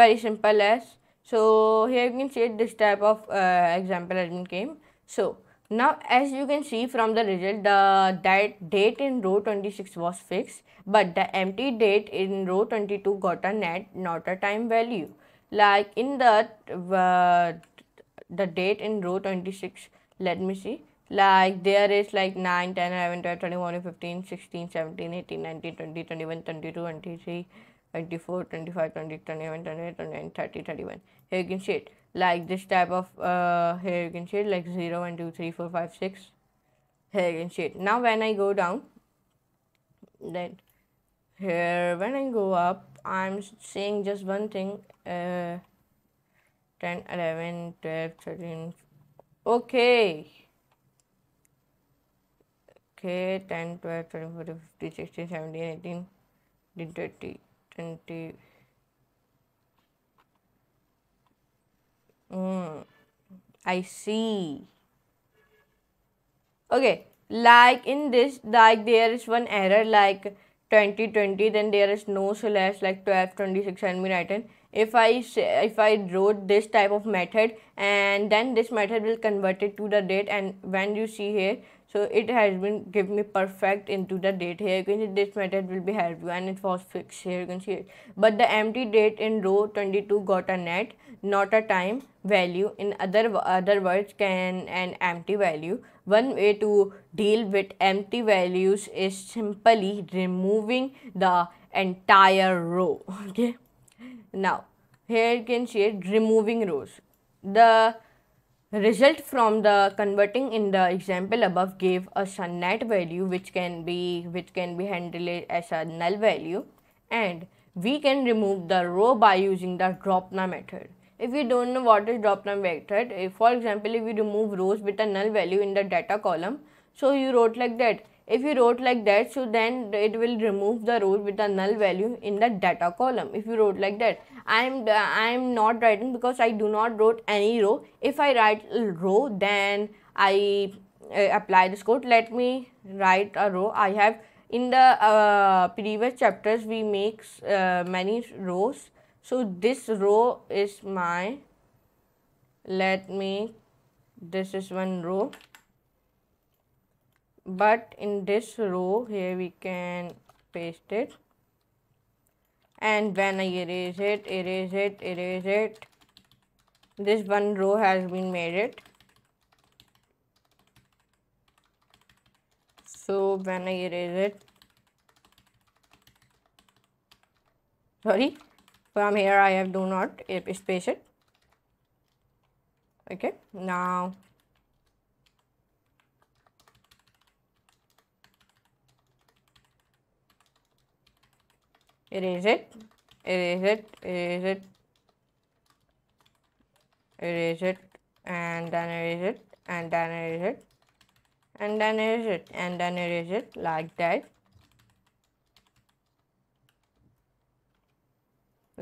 very simple as so here you can see this type of uh, example admin came so now as you can see from the result the that date in row 26 was fixed but the empty date in row 22 got a net not a time value like in the uh, the date in row 26 let me see like there is like 9 10 11 12 21 15 16 17 18 19 20 21 22 23 24, 25, 20, 28, 29, 30, 31. Here you can see it. Like this type of, uh, here you can see it like 0, 1, 2, 3, 4, 5, 6. Here you can see it. Now when I go down, then here when I go up, I'm seeing just one thing. Uh, 10, 11, 12, 13. Okay. Okay, 10, 12, 13, 14, 15, 16, 17, 18, 20. 20 mm, I see okay like in this like there is one error like 2020 then there is no slash like 12 26 and we written if I say, if I wrote this type of method and then this method will convert it to the date and when you see here so it has been give me perfect into the date here you can see this method will be help you and it was fixed here you can see it but the empty date in row 22 got a net not a time value in other other words can an empty value one way to deal with empty values is simply removing the entire row *laughs* okay now here you can see it removing rows the result from the converting in the example above gave a sunnet value which can be which can be handled as a null value and we can remove the row by using the dropna method. If you don't know what is dropna method, if for example if you remove rows with a null value in the data column, so you wrote like that if you wrote like that, so then it will remove the row with the null value in the data column. If you wrote like that, I'm I'm not writing because I do not wrote any row. If I write row, then I uh, apply this code. Let me write a row. I have in the uh, previous chapters we make uh, many rows. So this row is my. Let me. This is one row but in this row here we can paste it and when I erase it erase it erase it this one row has been made it so when I erase it sorry from here I have do not eh, space it okay now erase it erase it erase it erase it and then erase it and then erase it and then erase it and then erase it like that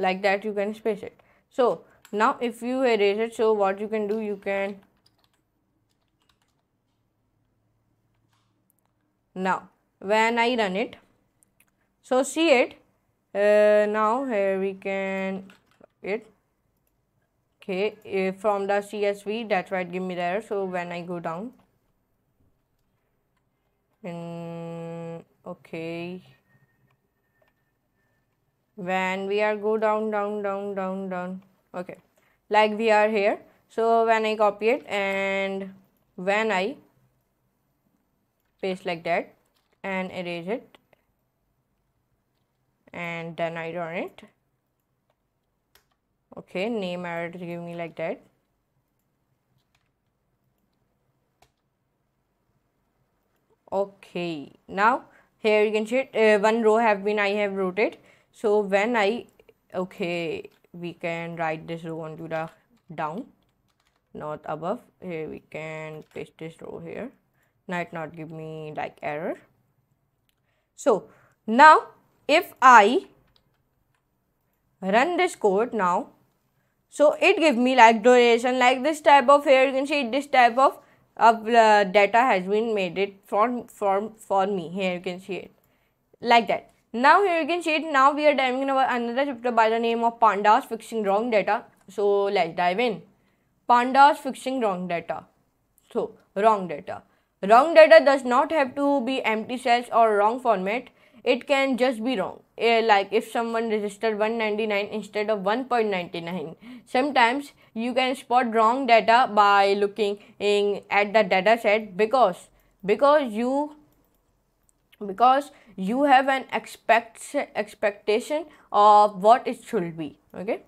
like that you can space it so now if you erase it so what you can do you can now when I run it so see it uh, now here we can it okay if uh, from the csv that's why it give me the error so when i go down and okay when we are go down down down down down okay like we are here so when i copy it and when i paste like that and erase it and then I run it okay name error give me like that okay now here you can see uh, one row have been I have rooted. so when I okay we can write this row onto the down not above here we can paste this row here now it not give me like error so now if I run this code now, so it give me like duration like this type of here you can see this type of uh, data has been made it from for for me here you can see it like that. Now here you can see it now we are diving in our another chapter by the name of pandas fixing wrong data. So let's dive in. Pandas fixing wrong data. So wrong data. Wrong data does not have to be empty cells or wrong format it can just be wrong like if someone registered 199 instead of 1.99 sometimes you can spot wrong data by looking in at the data set because because you because you have an expect expectation of what it should be okay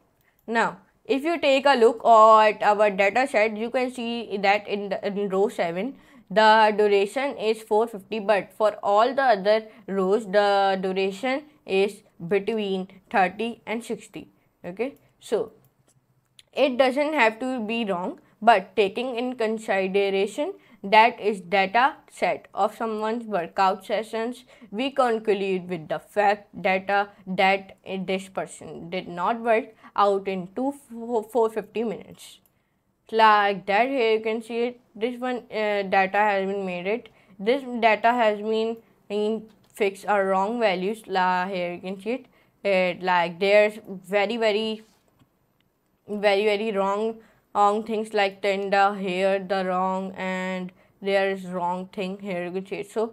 now if you take a look at our data set you can see that in the in row 7 the duration is 450 but for all the other rows the duration is between 30 and 60 okay so it doesn't have to be wrong but taking in consideration that is data set of someone's workout sessions we conclude with the fact data that this person did not work out in 2 450 minutes like that here you can see it this one uh, data has been made it this data has been in fixed or wrong values la here you can see it it like there's very very very very wrong wrong things like tender here the wrong and there is wrong thing here you can see it so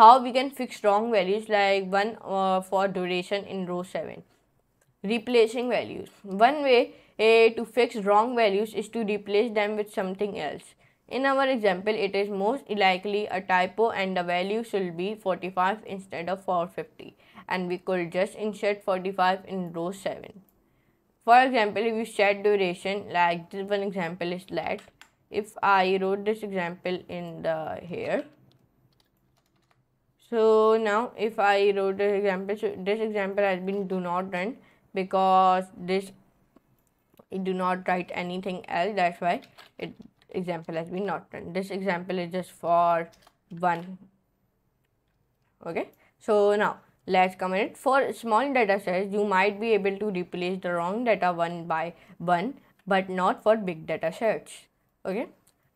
how we can fix wrong values like one uh, for duration in row 7 replacing values one way a to fix wrong values is to replace them with something else. In our example, it is most likely a typo and the value should be 45 instead of 450 and we could just insert 45 in row 7. For example, if you set duration like this one example is let. If I wrote this example in the here. So now if I wrote this example, so this example has been do not run because this I do not write anything else that's why it example has been not done. this example is just for one okay so now let's come it for small data sets you might be able to replace the wrong data one by one but not for big data sets okay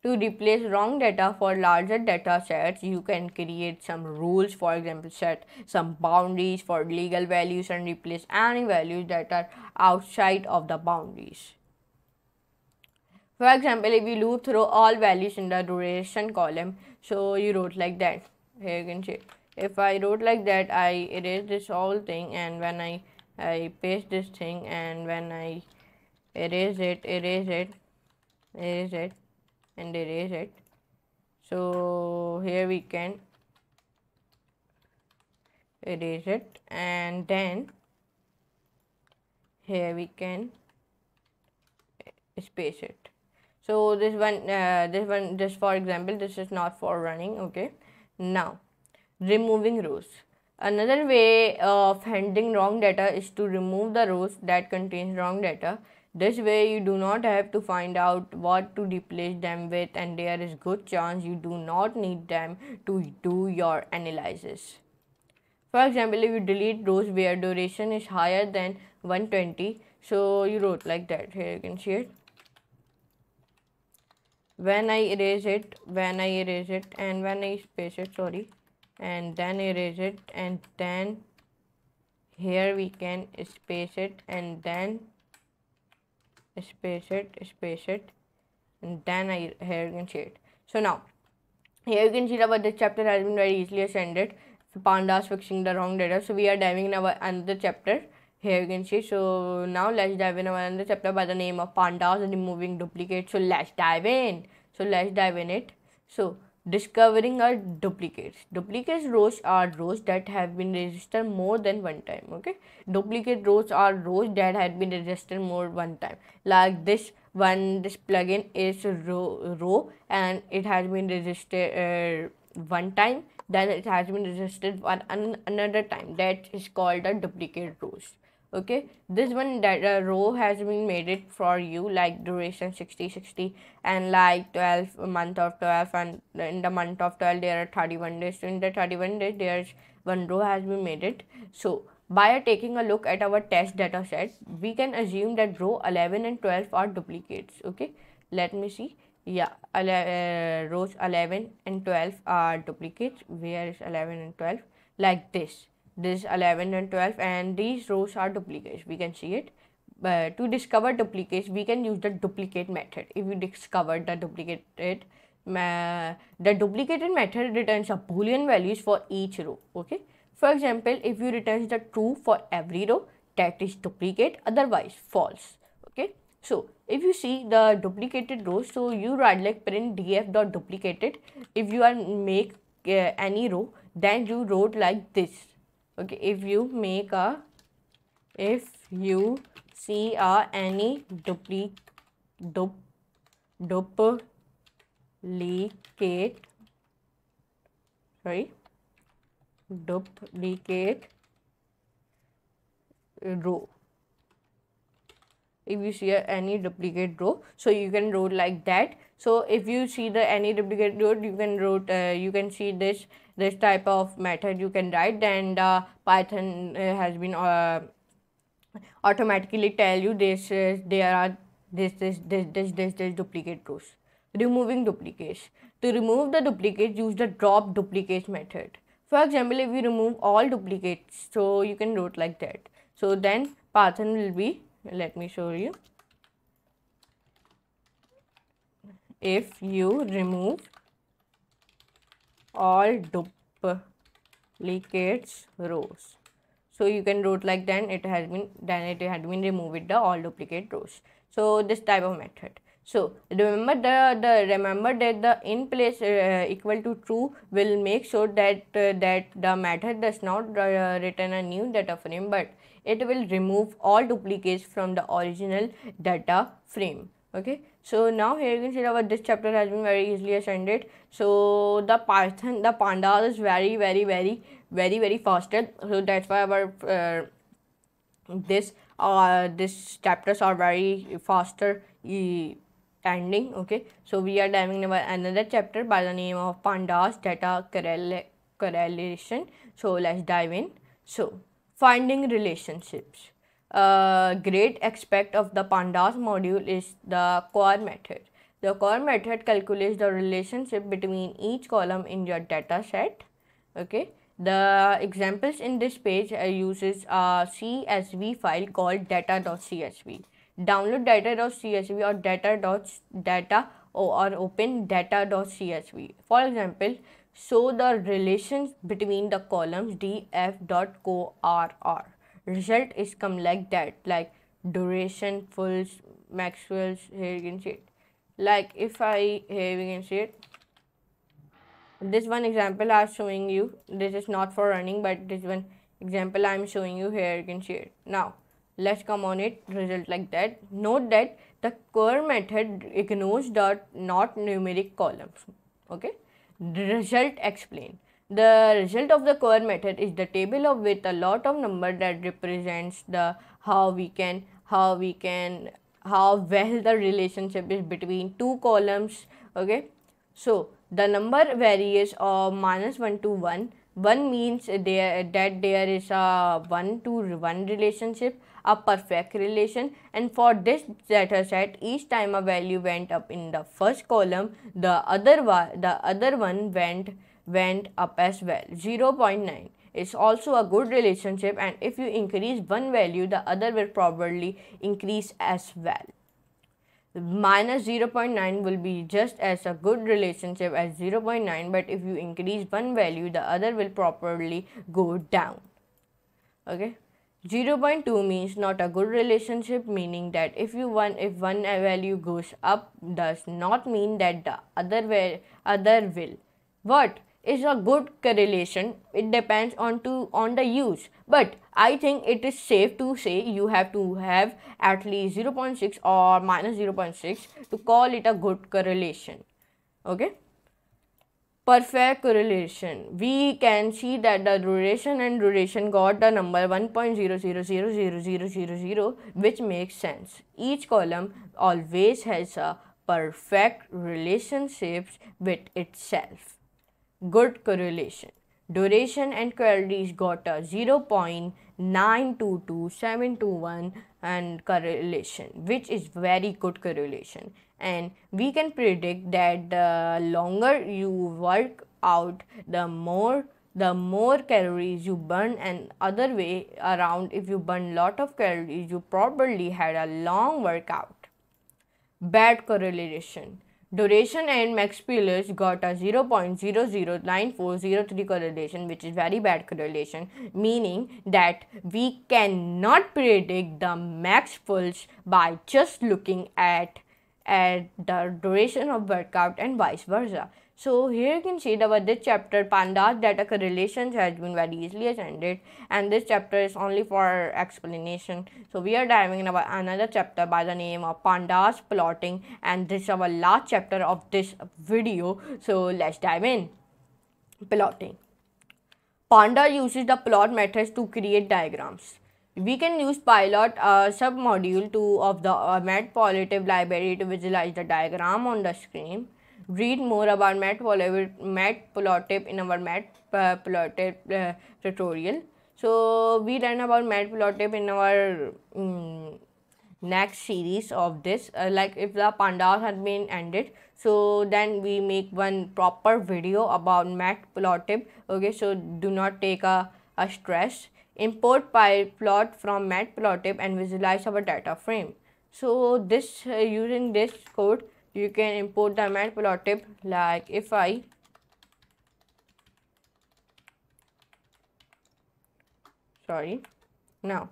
to replace wrong data for larger data sets you can create some rules for example set some boundaries for legal values and replace any values that are outside of the boundaries for example if you loop through all values in the duration column so you wrote like that here you can see if i wrote like that i erase this whole thing and when i i paste this thing and when i erase it erase it erase it and erase it so here we can erase it and then here we can space it so this one uh, this one just for example this is not for running okay now removing rows another way of handling wrong data is to remove the rows that contains wrong data this way you do not have to find out what to replace them with and there is good chance you do not need them to do your analysis. For example, if you delete rows where duration is higher than 120, so you wrote like that. Here you can see it. When I erase it, when I erase it, and when I space it, sorry, and then erase it, and then here we can space it, and then space it space it and then I here you can see it so now here you can see that this chapter has been very easily ascended so pandas fixing the wrong data so we are diving in our another chapter here you can see so now let's dive in another chapter by the name of pandas removing duplicates so let's dive in so let's dive in it so discovering are duplicates duplicates rows are rows that have been registered more than one time okay duplicate rows are rows that had been registered more one time like this one this plugin is row, row and it has been registered uh, one time then it has been registered one another time that is called a duplicate rows okay this one that uh, row has been made it for you like duration 60 60 and like 12 month of 12 and in the month of 12 there are 31 days so in the 31 days there's one row has been made it so by taking a look at our test data set we can assume that row 11 and 12 are duplicates okay let me see yeah uh, rows 11 and 12 are duplicates where is 11 and 12 like this this 11 and 12 and these rows are duplicates we can see it but to discover duplicates we can use the duplicate method if we discover the duplicated the duplicated method returns a boolean values for each row okay for example if you returns the true for every row that is duplicate otherwise false okay so if you see the duplicated rows so you write like print df dot duplicated if you are make uh, any row then you wrote like this okay if you make a if you see a any duplicate dup, duplicate sorry duplicate row if you see any duplicate row so you can wrote like that so if you see the any duplicate row you can wrote uh, you can see this this type of method you can write and uh, python uh, has been uh, automatically tell you this is there are this this this this this, this duplicate rows removing duplicates to remove the duplicates use the drop duplicates method for example if you remove all duplicates so you can write like that so then python will be let me show you if you remove all duplicates rows. So you can route like then it has been then it had been removed the all duplicate rows. So this type of method. So remember the, the remember that the in place uh, equal to true will make sure that uh, that the method does not uh, return a new data frame but it will remove all duplicates from the original data frame okay so now here you can see that this chapter has been very easily ascended. So the Python, the Panda is very, very, very, very, very faster. So that's why our uh, this uh this chapters are very faster ending. Okay, so we are diving into another chapter by the name of Pandas Data Correlation. So let's dive in. So finding relationships uh, great aspect of the pandas module is the core method. The core method calculates the relationship between each column in your data set. Okay. The examples in this page uh, uses a CSV file called data.csv. Download data.csv or data or open data.csv. For example, show the relations between the columns df.corr result is come like that like duration fulls maxwell's here you can see it like if i here you can see it this one example i'm showing you this is not for running but this one example i'm showing you here you can see it now let's come on it result like that note that the core method ignores the not numeric columns okay the result explain the result of the core method is the table of with a lot of number that represents the how we can how we can how well the relationship is between two columns okay so the number varies of minus 1 to 1 1 means there that there is a 1 to 1 relationship a perfect relation and for this data set each time a value went up in the first column the other the other one went went up as well 0.9 is also a good relationship and if you increase one value the other will probably increase as well minus 0.9 will be just as a good relationship as 0.9 but if you increase one value the other will properly go down okay 0.2 means not a good relationship meaning that if you one if one value goes up does not mean that the other way other will what is a good correlation it depends on to on the use but i think it is safe to say you have to have at least 0.6 or minus 0.6 to call it a good correlation okay perfect correlation we can see that the duration and duration got the number 1.00000000 which makes sense each column always has a perfect relationships with itself good correlation. Duration and calories got a 0.922721 and correlation which is very good correlation and we can predict that the longer you work out the more the more calories you burn and other way around if you burn lot of calories you probably had a long workout bad correlation Duration and Max Pilus got a 0.009403 correlation which is very bad correlation meaning that we cannot predict the max pulse by just looking at at the duration of workout and vice versa. So here you can see that this chapter pandas data correlations has been very easily attended and this chapter is only for explanation. So we are diving in about another chapter by the name of pandas plotting and this is our last chapter of this video. So let's dive in. Plotting. Panda uses the plot methods to create diagrams. We can use Pilot uh, submodule 2 of the uh, matplotlib library to visualize the diagram on the screen. Read more about matplotlib, matplotlib in our matplotlib uh, uh, tutorial. So we learn about matplotlib in our um, next series of this uh, like if the pandas had been ended so then we make one proper video about matplotlib okay so do not take a, uh, a stress import pyplot from matplotlib and visualize our data frame. So this uh, using this code you can import the matplotlib like if I sorry now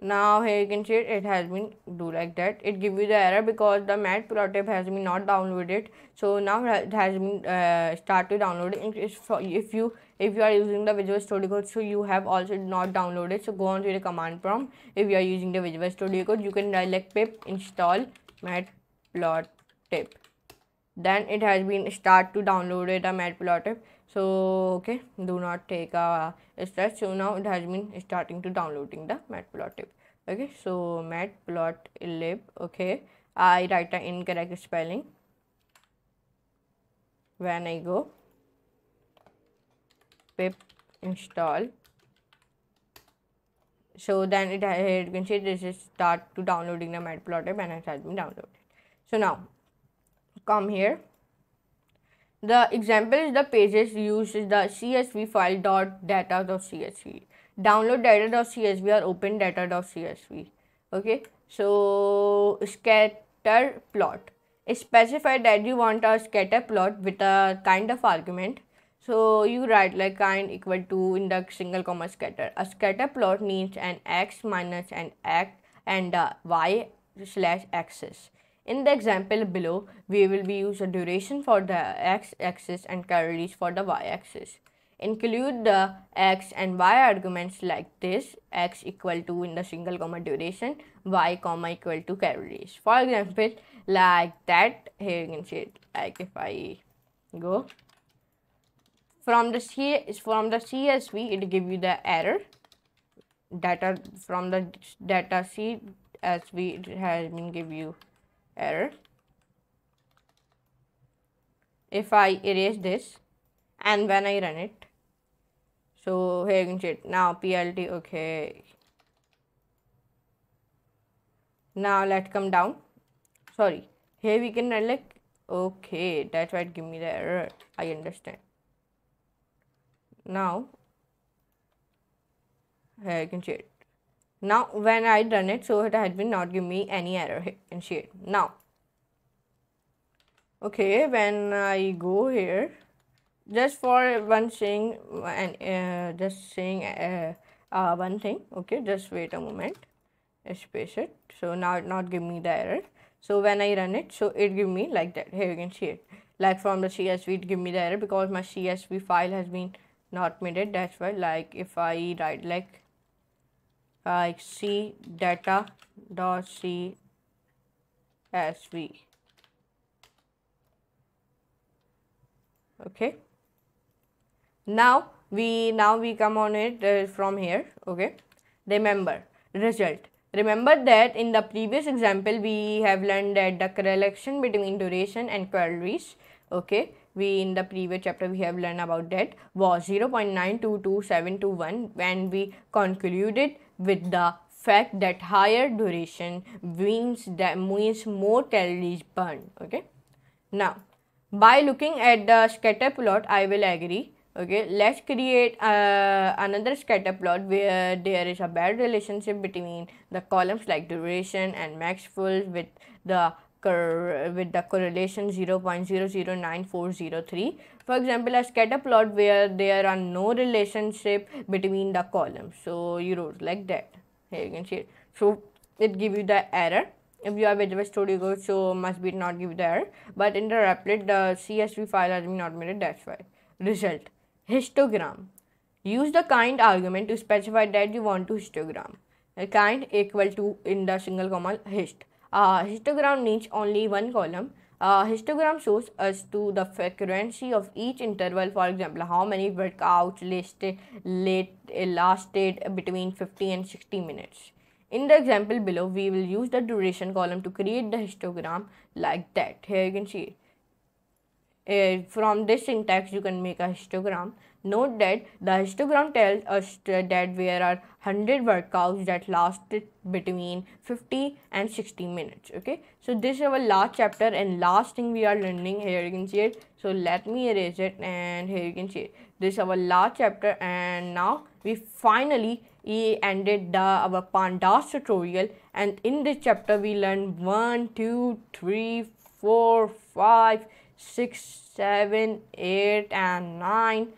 now here you can see it, it has been do like that it give you the error because the matplotlib has been not downloaded so now it has been uh, start to download if you if you are using the visual studio code so you have also not downloaded so go on to the command prompt if you are using the visual studio code you can direct pip install matplotlib then it has been start to download it a matplotlib so okay do not take a stress so now it has been starting to downloading the matplotlib okay so matplotlib okay i write an incorrect spelling when i go pip install so then it uh, you can see this is start to downloading the matplotlib and it has been downloaded so now come here the example is the pages used is the csv file dot data.csv download data.csv or open data.csv okay so scatter plot specify that you want a scatter plot with a kind of argument so you write like kind equal to the single comma scatter. A scatter plot means an x minus an x and a y slash axis. In the example below, we will be use a duration for the x axis and calories for the y axis. Include the x and y arguments like this x equal to in the single comma duration, y comma equal to calories. For example, like that, here you can see it like if I go from the C from the CSV it give you the error data from the data CSV it has been give you error if I erase this and when I run it so here you can see it now PLT okay now let's come down sorry here we can like okay that's why it give me the error I understand now here you can see it now when I done it so it had been not give me any error here you can see it now okay when I go here just for one thing and uh, just saying uh, uh, one thing okay just wait a moment space it so now it not give me the error so when I run it so it give me like that here you can see it like from the CSV it give me the error because my CSV file has been not made it. that's why like if I write like like c data dot c V. okay now we now we come on it uh, from here okay remember result remember that in the previous example we have learned that the correlation between duration and calories. okay we in the previous chapter we have learned about that was 0.922721 when we concluded with the fact that higher duration means that means more calories burned okay now by looking at the scatter plot i will agree okay let's create uh, another scatter plot where there is a bad relationship between the columns like duration and max full with the with the correlation 0.009403. For example, a scatter plot where there are no relationship between the columns. So you wrote like that. Here you can see it. So it give you the error. If you have Vegetables Studio Code, so must be not give the error. But in the applet, the CSV file has been not made. That's why. Result. Histogram. Use the kind argument to specify that you want to histogram. A kind equal to in the single comma hist uh, histogram needs only one column. Uh, histogram shows us to the frequency of each interval. For example, how many workouts listed, late, lasted between 50 and 60 minutes. In the example below, we will use the duration column to create the histogram like that. Here you can see. Uh, from this syntax, you can make a histogram. Note that the histogram tells us that there are 100 workouts that lasted between 50 and 60 minutes. Okay, so this is our last chapter and last thing we are learning here you can see it. So let me erase it and here you can see it. This is our last chapter and now we finally ended the our pandas tutorial and in this chapter we learned 1 2 3 4 5 6 7 8 and 9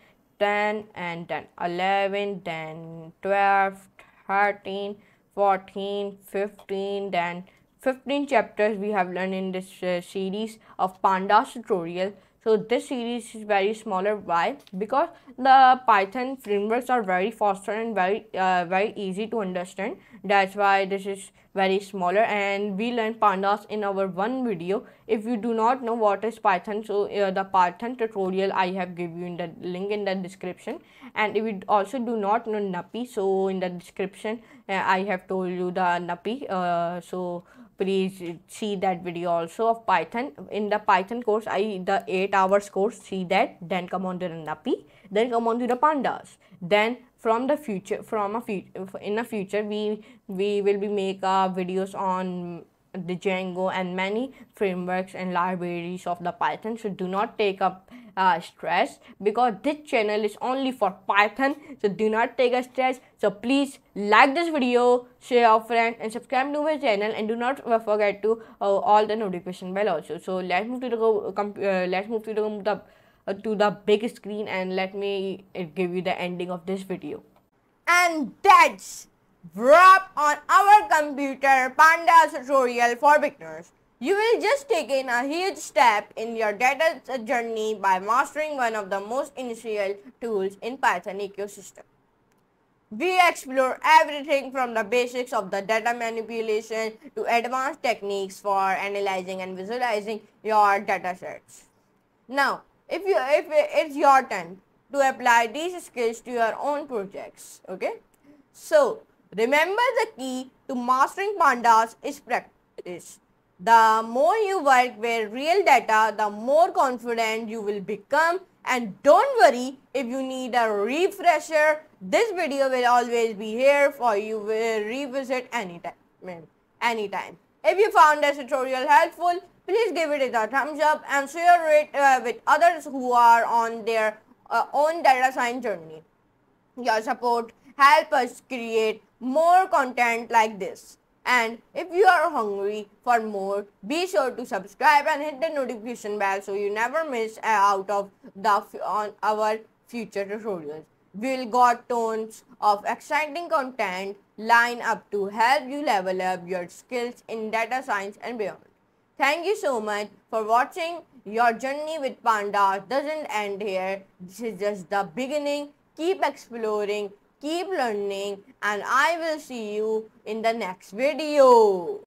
10 and then 11 then 12 13 14 15 then 15 chapters we have learned in this uh, series of pandas tutorial so this series is very smaller. Why? Because the Python frameworks are very faster and very uh, very easy to understand. That's why this is very smaller and we learn pandas in our one video. If you do not know what is Python, so uh, the Python tutorial I have given you in the link in the description. And if you also do not know NAPI, so in the description uh, I have told you the NAPI. Uh, so please see that video also of python in the python course i the 8 hours course see that then come on to the nappy then come on to the pandas then from the future from a future in the future we we will be make uh, videos on the Django and many frameworks and libraries of the Python. So do not take up uh, stress because this channel is only for python so do not take a stress so please like this video share our friend and subscribe to my channel and do not forget to uh, all the notification bell also so let's move to the uh, uh, let's move to uh, the uh, to the big screen and let me uh, give you the ending of this video and that's wrap on our computer pandas tutorial for beginners you will just take in a huge step in your data journey by mastering one of the most initial tools in Python ecosystem. We explore everything from the basics of the data manipulation to advanced techniques for analyzing and visualizing your data sets. Now, if you if it's your turn to apply these skills to your own projects, okay? So, remember the key to mastering pandas is practice. The more you work with real data, the more confident you will become. And don't worry if you need a refresher, this video will always be here for you will revisit anytime. anytime. If you found this tutorial helpful, please give it a thumbs up and share it uh, with others who are on their uh, own data science journey. Your support helps us create more content like this. And if you are hungry for more, be sure to subscribe and hit the notification bell so you never miss out of the on our future tutorials. We'll got tons of exciting content line up to help you level up your skills in data science and beyond. Thank you so much for watching. Your journey with Panda doesn't end here. This is just the beginning. Keep exploring keep learning and I will see you in the next video.